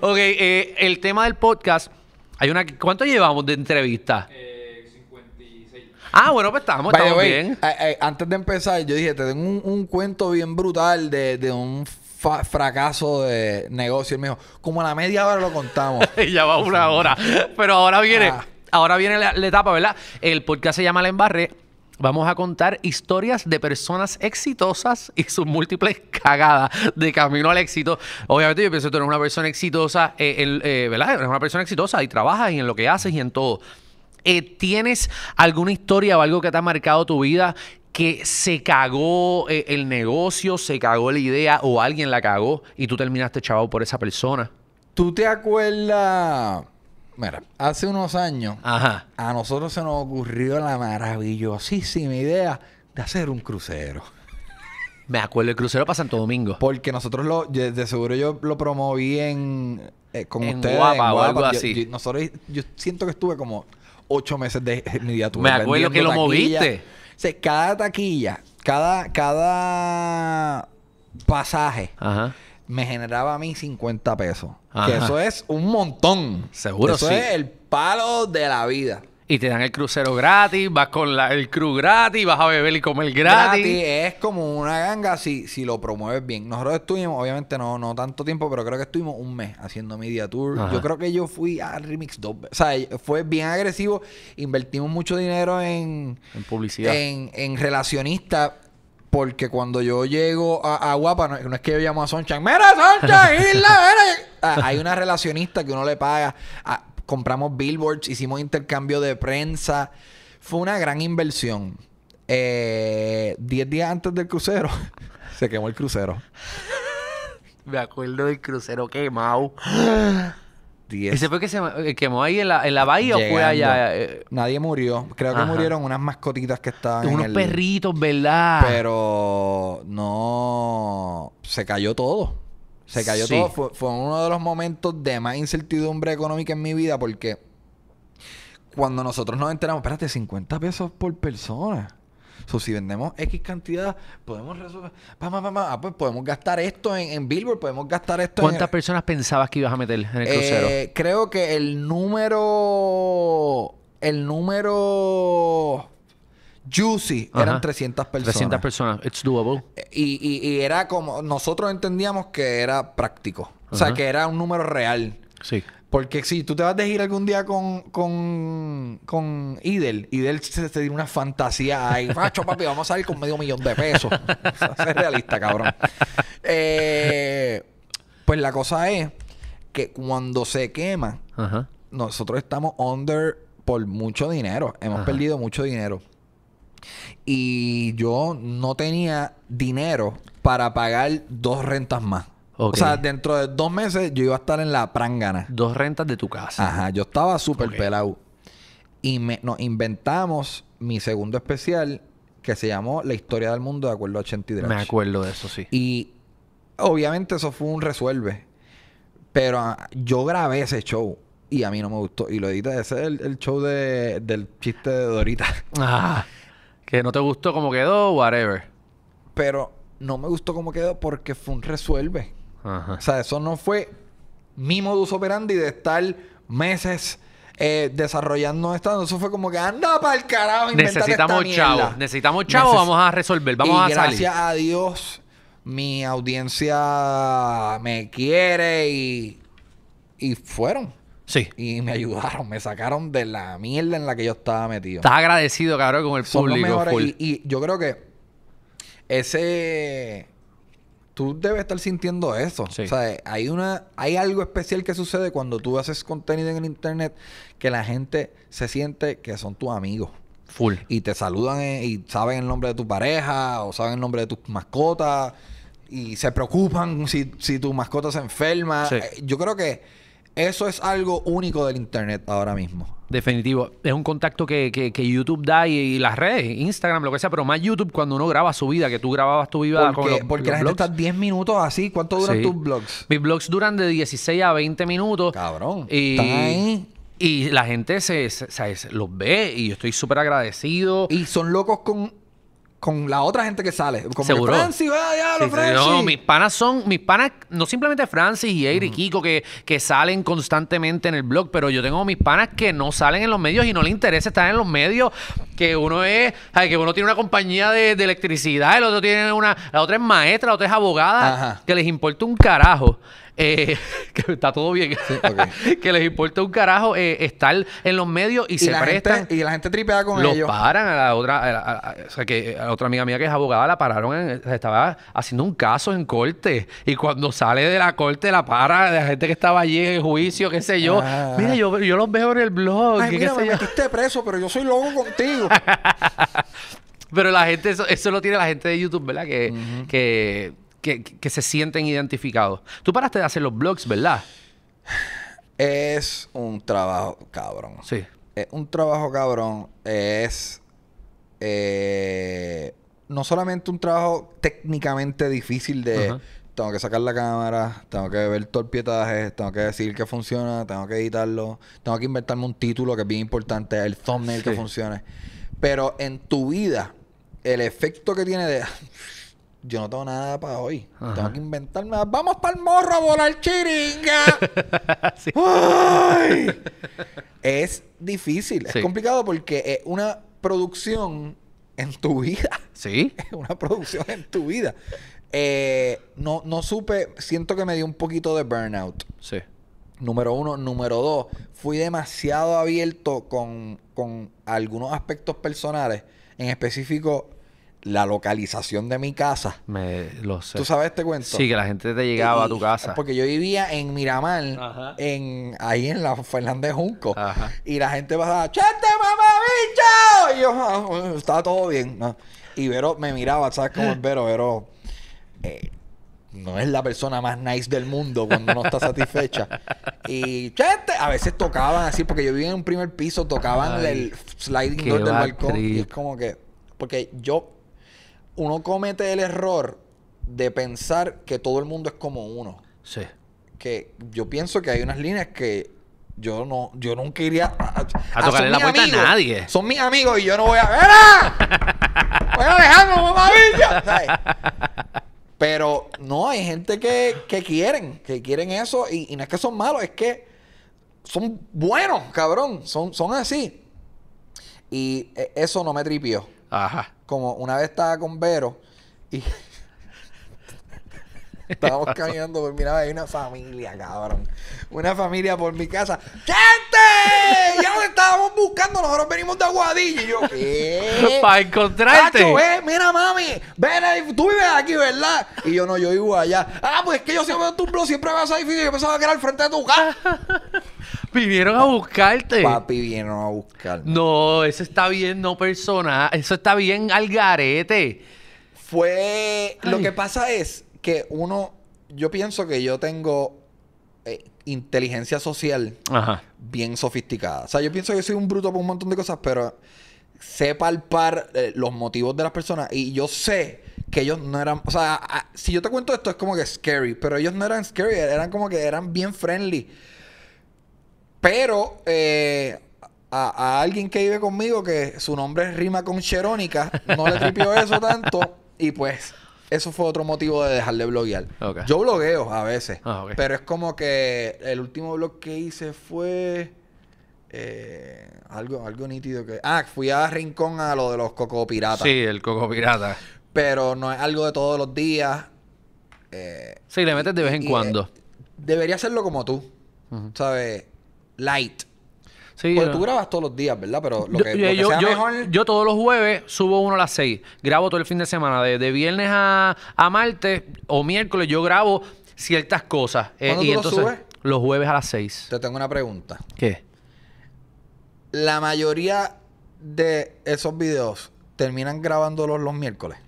S1: ok, eh, el tema del podcast. Hay una, ¿Cuánto llevamos de entrevista? 56.
S2: Eh, ah, bueno, pues estamos, bien. Eh, antes de empezar, yo dije, te tengo un, cuento bien brutal de, un fracaso de negocio. me como a la media hora lo contamos.
S1: ya va una hora. Pero ahora viene, ah. ahora viene la, etapa, ¿verdad? El podcast se llama el Embarre Vamos a contar historias de personas exitosas y sus múltiples cagadas de camino al éxito. Obviamente yo pienso que tú eres una persona exitosa, eh, eh, ¿verdad? Eres una persona exitosa y trabajas y en lo que haces y en todo. Eh, ¿Tienes alguna historia o algo que te ha marcado tu vida que se cagó el negocio, se cagó la idea o alguien la cagó y tú terminaste chavo por esa persona?
S2: ¿Tú te acuerdas? Mira, hace unos años a nosotros se nos ocurrió la maravillosísima idea de hacer un crucero. Me acuerdo el crucero para Santo Domingo. Porque nosotros lo, de seguro yo lo promoví en como eh, con ustedes. algo así. nosotros, yo siento que estuve como ocho meses de eh, mi Me acuerdo que lo moviste. cada taquilla, cada, cada pasaje Ajá me generaba a mí 50 pesos. Que eso es un montón. Seguro eso sí. Eso es el palo de la vida. Y te dan el crucero
S1: gratis, vas con la, el cru gratis, vas a beber y comer gratis. gratis.
S2: Es como una ganga si, si lo promueves bien. Nosotros estuvimos, obviamente no, no tanto tiempo, pero creo que estuvimos un mes haciendo media tour. Yo creo que yo fui a remix 2. O sea, fue bien agresivo. Invertimos mucho dinero en... En publicidad. En, en relacionista porque cuando yo llego a, Guapa, no, es que yo llamo a Sonchan, ¡Mira, Sonchan! ¡Isla, mira! Ah, hay una relacionista que uno le paga. Ah, compramos billboards, hicimos intercambio de prensa. Fue una gran inversión. Eh, diez días antes del crucero, se quemó el crucero. Me acuerdo del crucero quemado. ¿Y
S1: se fue que se quemó ahí en la, bahía o fue allá? Eh,
S2: eh. Nadie murió. Creo que murieron unas mascotitas que estaban. Unos perritos, ¿verdad? Pero no. Se cayó todo. Se cayó todo. Fue, fue uno de los momentos de más incertidumbre económica en mi vida porque cuando nosotros nos enteramos, espérate, 50 pesos por persona si vendemos X cantidad, podemos resolver. Vamos, vamos, ah, pues podemos gastar esto en, en Billboard, podemos gastar esto ¿Cuántas
S1: personas pensabas que ibas a meter en el crucero? Eh,
S2: creo que el número. El número.
S1: Juicy eran
S2: 300 personas. 300
S1: personas, it's doable.
S2: Y, y, era como. Nosotros entendíamos que era práctico. O sea, que era un número real. Sí. Porque si tú te vas a gira algún día con, con, con Idel, Idel se te tiene una fantasía ahí. Facho, papi, vamos a salir con medio millón de pesos. es realista, cabrón. Eh, pues la cosa es que cuando se quema, nosotros estamos under por mucho dinero. Hemos perdido mucho dinero. Y yo no tenía dinero para pagar dos rentas más. O sea, dentro de dos meses yo iba a estar en la prangana. Dos rentas de tu casa. Ajá, yo estaba súper pelado. Y nos inventamos mi segundo especial que se llamó La historia del mundo de acuerdo a 83. Me acuerdo de eso, sí. Y obviamente eso fue un resuelve. Pero ah, yo grabé ese show y a mí no me gustó. Y lo edité. Ese es el, show del chiste de Dorita.
S1: Ah, que no te gustó Cómo quedó, whatever.
S2: Pero no me gustó cómo quedó porque fue un resuelve. O sea, eso no fue mi modus operandi de estar meses eh, desarrollando esta. Eso fue como que anda para el carajo. Necesitamos chavo. Necesitamos chavo. vamos a resolver. Vamos a salir. Gracias a Dios, mi audiencia me quiere y, y fueron. Sí. Y me ayudaron, me sacaron de la mierda en la que yo estaba metido. Estás
S1: agradecido, cabrón, con el público. y
S2: yo creo que ese tú debes estar sintiendo eso. O sea, hay una, hay algo especial que sucede cuando tú haces contenido en el internet que la gente se siente que son tus amigos. Full. Y te saludan eh, y saben el nombre de tu pareja o saben el nombre de tus mascotas y se preocupan si, si tu mascota se enferma. Eh, yo creo que eso es algo único del Internet ahora mismo.
S1: Definitivo. Es un contacto que, YouTube da y, las redes, Instagram, lo que sea, pero más YouTube cuando uno graba su vida, que tú grababas tu vida porque, con Porque la gente está
S2: 10 minutos así. ¿Cuánto duran tus blogs?
S1: Mis blogs duran de 16 a 20 minutos. Cabrón. Y, y la gente se, los ve y yo estoy súper
S2: agradecido. Y son locos con con la otra gente que sale. Como Seguro. Francis, vaya, los Francis. No, mis
S1: panas son, mis panas, no simplemente Francis y Ari Kiko que, que salen constantemente en el blog, pero yo tengo mis panas que no salen en los medios y no les interesa estar en los medios, que uno es, que uno tiene una compañía de, electricidad, el otro tiene una, la otra es maestra, la otra es abogada, que les importa un carajo. Eh, que está todo bien, que les importa un carajo eh, estar en los medios y, se prestan.
S2: y la gente tripea con ellos. Los
S1: paran a la otra, que otra amiga mía que es abogada la pararon, estaba haciendo un caso en corte y cuando sale de la corte la para de la gente que estaba allí en juicio, qué sé yo. Ah. Mira, yo, yo los veo en el blog. Ay, mira, me
S2: metiste preso, pero yo soy loco contigo.
S1: pero la gente, eso, lo tiene la gente de YouTube, ¿verdad? Que, que que, se sienten identificados. Tú paraste de hacer los blogs, ¿verdad?
S2: Es un trabajo cabrón. Sí. Es eh, un trabajo cabrón. Es. Eh, no solamente un trabajo técnicamente difícil de. Tengo que sacar la cámara, tengo que ver torpietajes. tengo que decir que funciona, tengo que editarlo, tengo que inventarme un título que es bien importante, el thumbnail que funcione. Pero en tu vida, el efecto que tiene de yo no tengo nada para hoy. Tengo que inventarme. Vamos para el morro a volar chiringa. es difícil, es complicado porque es una producción en tu vida. Sí. Es una producción en tu vida. Eh, no, no supe, siento que me dio un poquito de burnout. Sí. Número uno. Número dos, fui demasiado abierto con, con algunos aspectos personales. En específico, la localización de mi casa. Me lo sé. ¿Tú sabes este cuento? Sí, que la gente te llegaba a tu casa. Porque yo vivía en Miramar, en ahí en la Fernández Junco. Y la gente pasaba, ¡Chete, mamá, bicho! Y yo, ah, estaba todo bien. Y Vero me miraba, ¿sabes cómo es Vero? Vero eh, no es la persona más nice del mundo cuando no está satisfecha. Y ¡Chete! a veces tocaban así, porque yo vivía en un primer piso, tocaban el sliding door del balcón. Y es como que, porque yo uno comete el error de pensar que todo el mundo es como uno. Sí. Que yo pienso que hay unas líneas que yo no, yo nunca iría a, tocarle la puerta a nadie. Son mis amigos y yo no voy a. ¡Era! ¡Voy a Alejandro, mamadilla! Pero no, hay gente que, que quieren, que quieren eso, y, y, no es que son malos, es que son buenos, cabrón. Son, son así. Y eh, eso no me tripió. Ajá como una vez estaba con Vero y estábamos caminando pues mira, hay una familia, cabrón. Una familia por mi casa. ¡Gente! Ya nos estábamos buscando, nosotros venimos de Aguadilla. Y yo, ¿qué? Para encontrarte. Cacho, eh, mira, mami, ven, tú vives aquí, ¿verdad? Y yo, no, yo vivo allá. Ah, pues es que yo siempre blog, siempre vas a difícil. Yo pensaba que era al frente de tu casa.
S1: ¡Vivieron a buscarte. Papi vinieron a buscarme. No, eso está bien, no persona. Eso está bien al garete.
S2: Fue. Lo que pasa es que uno. Yo pienso que yo tengo eh, inteligencia social bien sofisticada. O sea, yo pienso que soy un bruto por un montón de cosas, pero sé palpar eh, los motivos de las personas y yo sé que ellos no eran, o sea, si yo te cuento esto es como que scary, pero ellos no eran scary, eran como que eran bien friendly. Pero eh, a, alguien que vive conmigo que su nombre rima con Cherónica, no le tripió eso tanto y pues eso fue otro motivo de dejar de bloguear. Yo blogueo a veces, ah, pero es como que el último blog que hice fue eh, algo, algo nítido que... Ah, fui a Rincón a lo de los Coco Piratas. Sí,
S1: el Coco Pirata.
S2: Pero no es algo de todos los días. Eh, sí, le metes de vez en cuando. debería hacerlo como tú, ¿sabes? light. Porque tú grabas todos los días, ¿verdad? Pero lo que, yo,
S1: yo, todos los jueves subo uno a las 6. Grabo todo el fin de semana. De, viernes a, martes o miércoles yo grabo ciertas cosas. Eh, y entonces, Los jueves
S2: a las 6. Te tengo una pregunta. ¿Qué? La mayoría de esos videos terminan grabándolos los miércoles.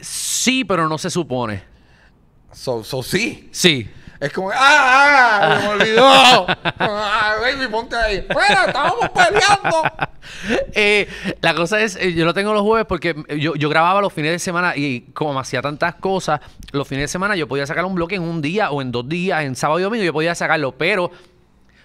S2: Sí, pero
S1: no se supone. So, so sí. Sí. Es como, ¡ah! ah me ah. olvidó! ah, baby, ponte ahí! ¡Fuera! estábamos peleando! Eh, la cosa es, eh, yo lo tengo los jueves porque eh, yo, yo, grababa los fines de semana y como me hacía tantas cosas, los fines de semana yo podía sacar un bloque en un día o en dos días, en sábado y domingo yo podía sacarlo, pero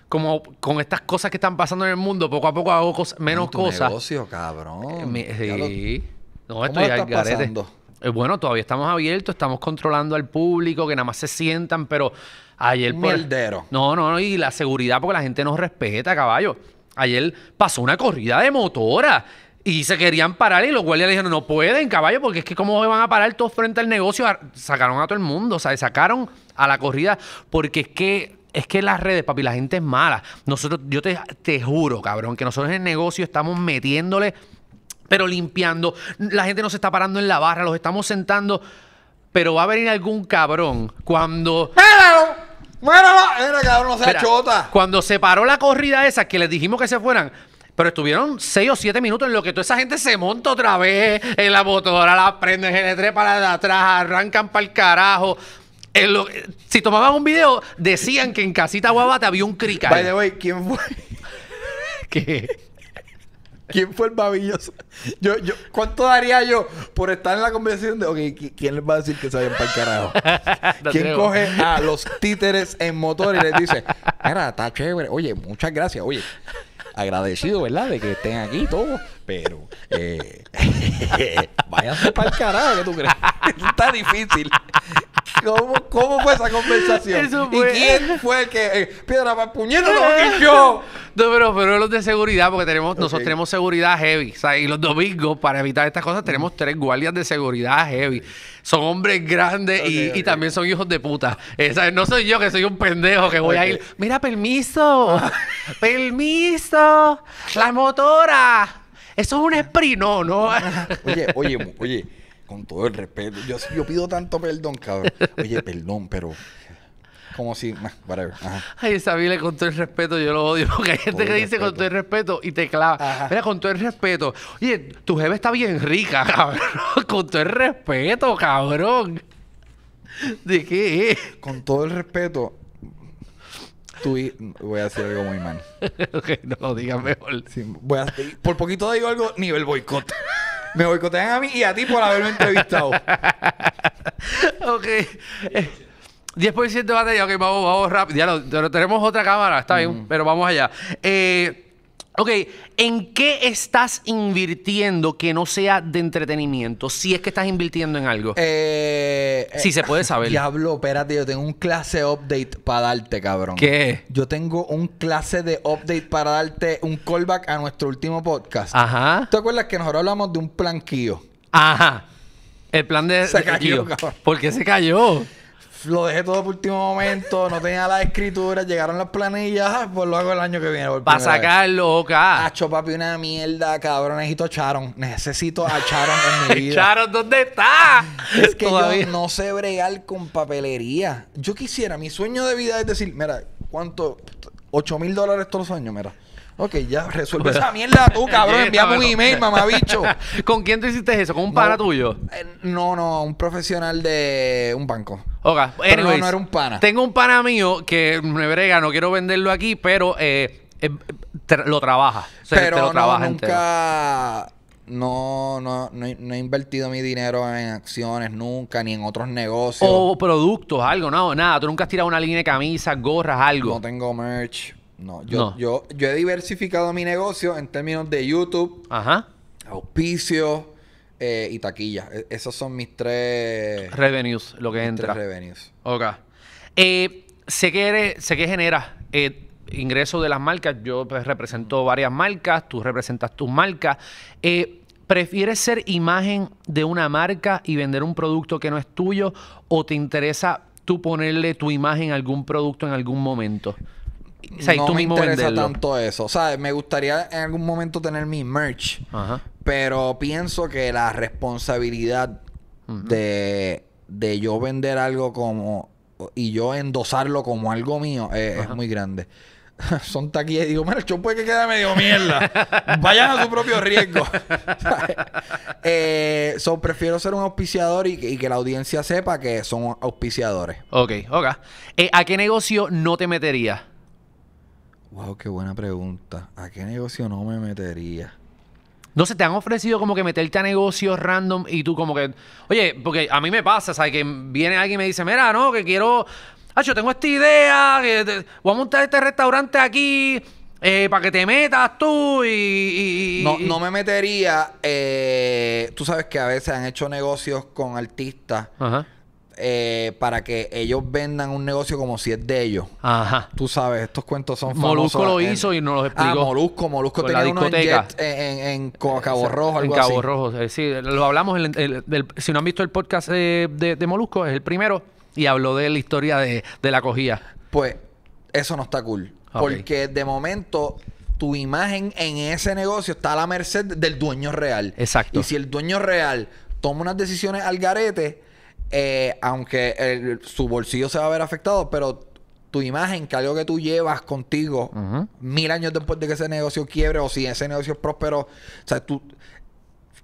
S1: como con estas cosas que están pasando en el mundo, poco a poco hago cosas, menos tu cosas. negocio, cabrón. sí. No, estoy al garete. Pasando? Eh, bueno, todavía estamos abiertos, estamos controlando al público, que nada más se sientan, pero ayer... Un mierdero. No, no, no, y la seguridad porque la gente nos respeta, caballo. Ayer pasó una corrida de motora. Y se querían parar y los guardias le dijeron, no pueden, caballo, porque es que cómo van a parar todos frente al negocio. Sacaron a todo el mundo, o sea, sacaron a la corrida, porque es que... Es que las redes, papi, la gente es mala. Nosotros, yo te, te juro, cabrón, que nosotros en el negocio estamos metiéndole pero limpiando. La gente no se está parando en la barra, los estamos sentando. Pero va a venir algún cabrón cuando.
S2: ¡Mira, cabrón, no sea chota!
S1: Cuando se paró la corrida esa que les dijimos que se fueran. Pero estuvieron seis o siete minutos en lo que toda esa gente se monta otra vez en la motora, la prenden le 3 para de atrás, arrancan para el carajo. lo, si tomaban un video, decían que en Casita te había un
S2: crical. By the way, ¿quién fue? ¿Qué? ¿Quién fue el babilloso? Yo, yo, ¿Cuánto daría yo por estar en la conversación de, ok, ¿quién les va a decir que se vayan para el carajo? ¿Quién coge a los títeres en motor y les dice, mira, está chévere, oye, muchas gracias, oye, agradecido, ¿verdad? De que estén aquí todos, pero eh, váyanse para el carajo, ¿qué tú crees? Está difícil. ¿Cómo, fue esa conversación? ¿Y quién fue el que... Eh, piedra para puñetas lo yo?
S1: No, pero, pero los de seguridad, porque tenemos, nosotros tenemos seguridad heavy. y los domingos, para evitar estas cosas, tenemos tres guardias de seguridad heavy. Son hombres grandes y, también son hijos de puta. No soy yo que soy un pendejo que voy a ir... Mira, permiso. permiso. La motora.
S2: Eso es un esprino, no, no. oye, oye, oye con todo el respeto. Yo, pido tanto perdón, cabrón. Oye, perdón, pero como si. Whatever. Ay, esa
S1: vile con todo el respeto, yo lo odio. Porque hay gente que dice con todo el respeto y te clava. con todo el respeto. Oye, tu jefe está bien rica, cabrón. con todo el respeto, cabrón.
S2: ¿De qué Con todo el respeto. Tú y... Voy a hacer algo muy mal. ok, no lo digas mejor. voy a... Por poquito digo algo, nivel boicot me boicotean a mí y a ti por haberme entrevistado. ok. 10% eh, de batalla. Ok, vamos, vamos rápido. Ya lo, tenemos
S1: otra cámara, está bien, mm. pero vamos allá. Eh. Ok, ¿en qué estás invirtiendo que no sea de entretenimiento? Si es que estás invirtiendo en algo.
S2: Eh, eh, si se puede saber. Diablo, espérate, yo tengo un clase update para darte, cabrón. ¿Qué? Yo tengo un clase de update para darte un callback a nuestro último podcast. Ajá. ¿Te acuerdas que nosotros hablamos de un planquillo? Ajá. El plan de. Se cayó, cabrón. ¿Por qué se cayó? lo dejé todo por último momento, no tenía la escritura... llegaron las planillas, ah, pues lo hago el año que viene. Para sacarlo, acá. Hacho, papi, una mierda, cabrón. Necesito a Charon. Necesito a Charon en mi vida. ¿Charon dónde está? Es que yo no sé bregar con papelería. Yo quisiera, mi sueño de vida es decir, mira, ¿cuánto? 8 mil dólares todos los años, mira. Ok, ya resuelve esa mierda tú, uh, cabrón. Envíame un email, mamabicho. ¿Con quién te hiciste eso? ¿Con un pana tuyo? Eh, no, no, un profesional de un banco. Ok,
S1: pero no, era un pana. Tengo un pana mío que me brega, no quiero venderlo aquí, pero eh, eh, lo trabaja. pero nunca.
S2: No, no, he, invertido mi dinero en acciones nunca, ni en otros negocios. O
S1: productos, algo, no, nada. Tú nunca has tirado una línea de camisas, gorras, algo. No tengo
S2: merch. No, yo, Yo, yo he diversificado mi negocio en términos de YouTube, Ajá. auspicio eh, y taquilla. E, esos son mis tres
S1: Revenues, lo que entra. tres revenues. Ok. Eh, sé, que eres- eh, ingresos de las marcas. Yo pues, represento varias marcas, tú representas tus marcas. ¿Prefieres ser imagen de una marca y vender un producto que no es tuyo o te interesa tú ponerle tu imagen a algún producto en algún momento? no me interesa tanto
S2: eso. O sea, me gustaría en algún momento tener mi merch. Pero pienso que la responsabilidad de, de yo vender algo como... Y yo endosarlo como algo mío eh, es muy grande. Son taquillas y digo, mira, el puede que quede medio mierda. Vayan a su propio riesgo. eh, prefiero ser un auspiciador y, que la audiencia sepa que son auspiciadores. Ok, ok. Eh, ¿A qué negocio no te meterías? Wow, qué buena pregunta. ¿A qué negocio no me metería?
S1: No sé, te han ofrecido como que meterte a negocios random y tú como que, oye, porque a mí me pasa, ¿sabes? Que viene alguien y me dice, mira, no, que quiero, ah, yo tengo esta idea, que voy a montar este
S2: restaurante aquí eh, para que te metas tú y... No, no me metería, eh, tú sabes que a veces han hecho negocios con artistas. Ajá eh, para que ellos vendan un negocio como si es de ellos. Ajá. Tú sabes, estos cuentos son famosos. Molusco lo hizo y nos lo ah, explicó. Ah, Molusco. Molusco tenía uno en, en, Cabo Rojo, algo En Cabo
S1: Rojo, sí. Lo hablamos, si no han visto el podcast de, Molusco, es el primero. Y habló de la historia de, la acogida. Pues, eso no está
S2: cool. Porque de momento tu imagen en ese negocio está a la merced del dueño real. Exacto. Y si el dueño real toma unas decisiones al garete, eh, aunque su bolsillo se va a ver afectado, pero tu imagen, que algo que tú llevas contigo mil años después de que ese negocio quiebre o si ese negocio es próspero, o sea, tú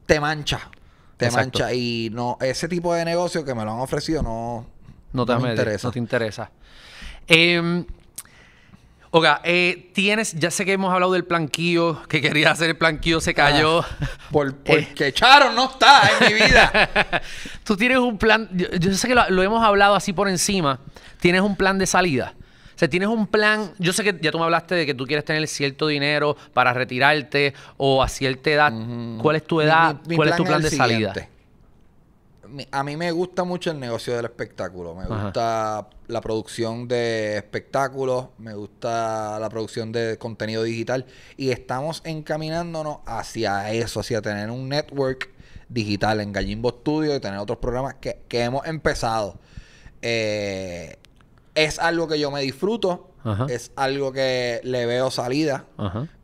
S2: te mancha, te mancha y no ese tipo de negocio que me lo han ofrecido no no te, interesa. Em,
S1: Oiga, eh, tienes, ya sé que hemos hablado del planquillo, que quería hacer el planquillo, se ah, cayó. por, eh, porque echaron, Charo no está en mi vida. Tú tienes un plan, yo, sé que lo, hemos hablado así por encima, tienes un plan de salida. O sea, tienes un plan, yo sé que ya tú me hablaste de que tú quieres tener cierto dinero para retirarte o a cierta edad. ¿Cuál es tu edad? ¿Cuál es tu plan de salida?
S2: a mí me gusta mucho el negocio del espectáculo. Me gusta la producción de espectáculos, me gusta la producción de contenido digital y estamos encaminándonos hacia eso, hacia tener un network digital en Gallimbo Studio y tener otros programas que, hemos empezado. Eh, es algo que yo me disfruto, es algo que le veo salida.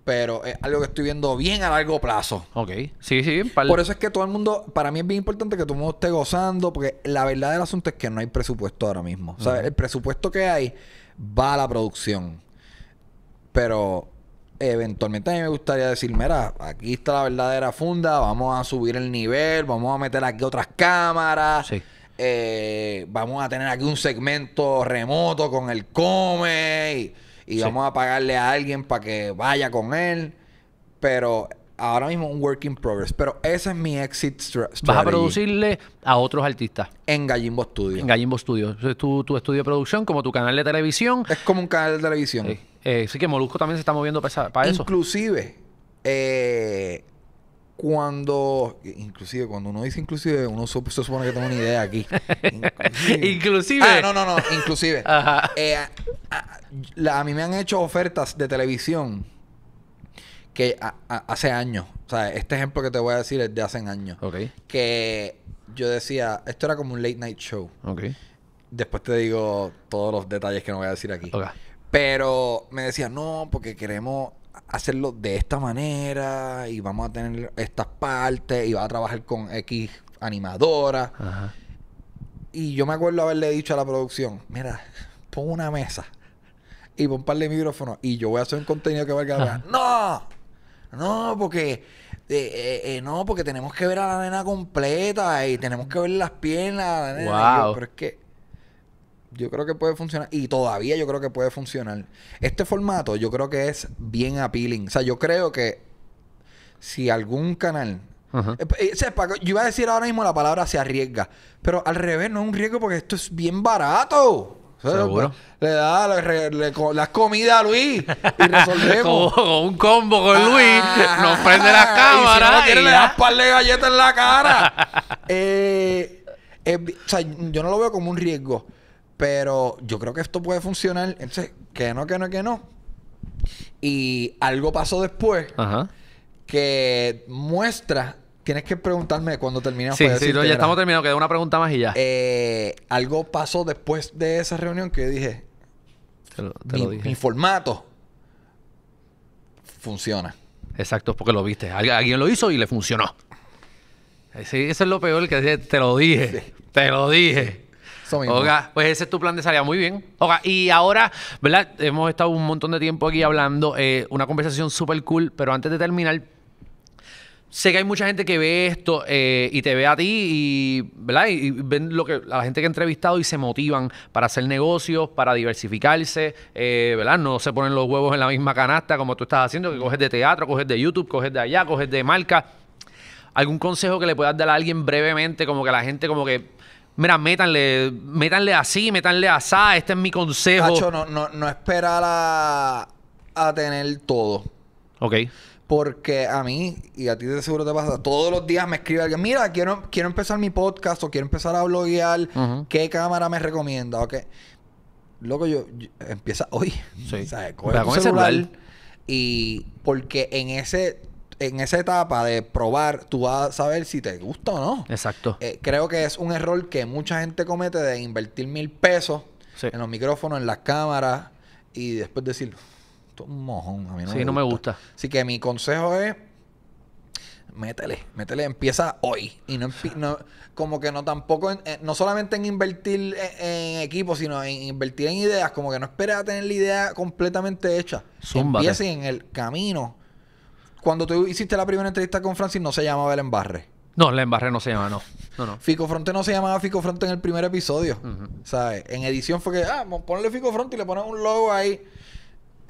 S2: Pero es algo que estoy viendo bien a largo plazo. Ok. Sí, sí. Por eso es que todo el mundo... Para mí es bien importante que todo el mundo esté gozando. Porque la verdad del asunto es que no hay presupuesto ahora mismo. O el presupuesto que hay va a la producción. Pero eventualmente a mí me gustaría decir, mira, aquí está la verdadera funda, vamos a subir el nivel, vamos a meter aquí otras cámaras. Sí. Eh, vamos a tener aquí un segmento remoto con el Comey y, vamos a pagarle a alguien para que vaya con él. Pero ahora mismo un work in progress. Pero ese es mi exit strategy. Vas a producirle a otros artistas. En Gallimbo
S1: Studio. En Gallimbo Studio. Es tu, tu, estudio de producción, como tu canal de televisión. Es como un canal de televisión. Sí, eh, sí que Molusco también se está moviendo para, para eso.
S2: Inclusive, eh, cuando, inclusive, cuando uno dice inclusive, uno se, supone que tengo una idea aquí. Inclusive. Ah, no, no, no, inclusive. Eh, a, mí me han hecho ofertas de televisión que hace años, o sea, este ejemplo que te voy a decir es de hace años. Ok. Que yo decía, esto era como un late night show. Ok. Después te digo todos los detalles que no voy a decir aquí. Okay. Pero me decía no, porque queremos hacerlo de esta manera y vamos a tener estas partes y va a trabajar con X animadora. Y yo me acuerdo haberle dicho a la producción, mira, pon una mesa y pon un par de micrófonos y yo voy a hacer un contenido que valga la pena. ¡No! No, porque... Eh, eh, eh, no, porque tenemos que ver a la nena completa y tenemos que ver las piernas. Wow. pero es que yo creo que puede funcionar. Y todavía yo creo que puede funcionar. Este formato yo creo que es bien appealing. O sea, yo creo que si algún canal... Eh, eh, yo iba a decir ahora mismo la palabra se arriesga. Pero al revés, no es un riesgo porque esto es bien barato. Seguro. Le da le, las comida a Luis y resolvemos. un combo con ah. Luis, nos prende la cámara Y si no le das par de galletas en la cara. Eh, o sea, yo no lo veo como un riesgo. Pero yo creo que esto puede funcionar. Entonces, que no, que no, que no. Y algo pasó después que muestra. Tienes que preguntarme cuando terminamos. Sí, sí, ya estamos terminando. Queda una pregunta más y ya. Eh, algo pasó después de esa reunión que dije. Te lo, dije. mi formato funciona.
S1: Exacto, es porque lo viste. Alguien lo hizo y le funcionó. Sí, eso es lo peor que te lo dije. Te lo dije pues ese es tu plan de salida. Muy bien. Oga y ahora, ¿verdad? Hemos estado un montón de tiempo aquí hablando. Eh, una conversación súper cool. Pero antes de terminar, sé que hay mucha gente que ve esto eh, y te ve a ti y, ¿verdad? Y, ven lo que la gente que he entrevistado y se motivan para hacer negocios, para diversificarse, eh, ¿verdad? No se ponen los huevos en la misma canasta como tú estás haciendo, que coges de teatro, coges de YouTube, coges de allá, coges de marca. ¿Algún consejo que le puedas dar a alguien brevemente, como que la gente como que Mira, métanle,
S2: métanle así,
S1: métanle asá... este es mi consejo. Cacho,
S2: no, no, no esperar a, tener todo. Ok. Porque a mí, y a ti de seguro te pasa, todos los días me escribe alguien, mira, quiero, quiero empezar mi podcast o quiero empezar a bloguear, ¿qué cámara me recomienda? ...ok... Loco, yo, yo empieza hoy. Sí. con celular. Y porque en ese en esa etapa de probar, tú vas a saber si te gusta o no. Exacto. Eh, creo que es un error que mucha gente comete de invertir mil pesos en los micrófonos, en las cámaras y después decir, esto es un mojón, a mí no, sí, no me gusta. Así que mi consejo es, métele, métele, empieza hoy. Y no, no como que no tampoco, eh, no solamente en invertir e-, en, equipos equipo, sino en invertir en ideas, como que no esperes a tener la idea completamente hecha. Zúmbate. así en el camino cuando tú hiciste la primera entrevista con Francis, no se llamaba el embarre.
S1: No, El Embarre no se llama, no. no, no.
S2: Fico Fronte no se llamaba Fico Fronte en el primer episodio. ¿Sabes? En edición fue que, ah, ponle Fico Fronte y le pones un logo ahí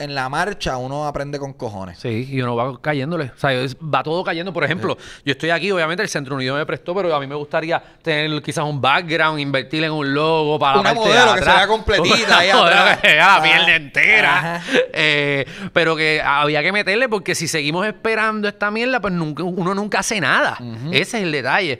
S2: en la marcha uno aprende con cojones.
S1: Sí, y uno va cayéndole. O sea, va todo cayendo. Por ejemplo, yo estoy aquí, obviamente el Centro Unido me prestó, pero a mí me gustaría tener quizás un background, invertir en un logo para Una la parte modelo de que se vea completita ahí atrás. que la ah. entera. Eh, pero que había que meterle porque si seguimos esperando esta mierda, pues nunca, uno nunca hace nada. Ese es el detalle.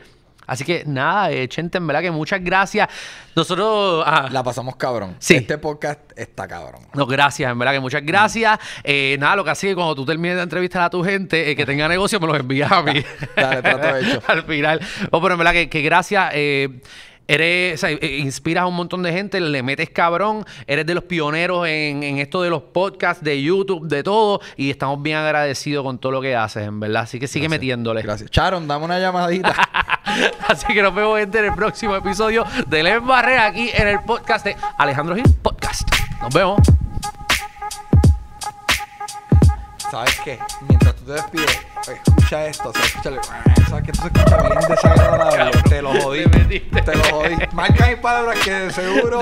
S1: Así que nada, Chente, en verdad que muchas gracias.
S2: Nosotros. Ah. la pasamos cabrón. Sí. Este podcast está cabrón.
S1: No, gracias, en verdad que muchas gracias. Eh, nada, lo que así que cuando tú termines de entrevistar a tu gente, eh, que tenga negocio, me los envías a mí. Dale, trato hecho. Al final. Oh, pero en verdad que, que gracias. Eh, Eres, o sea, eh, inspiras a un montón de gente, le metes cabrón, eres de los pioneros en, esto de los podcasts, de YouTube, de todo, y estamos bien agradecidos con todo lo que haces, en verdad. Así que sigue metiéndole.
S2: Gracias. Charon, dame una llamadita.
S1: Así que nos vemos en el próximo episodio de Les aquí en el podcast de Alejandro Gil Podcast. Nos vemos. ¿sabes qué? Mientras tú te despides, escucha
S2: esto, o sea, escúchale. ¿Sabes qué? Tú se escucha bien desagradable. te lo jodí. Te, te lo jodí. Marca mi palabras que seguro.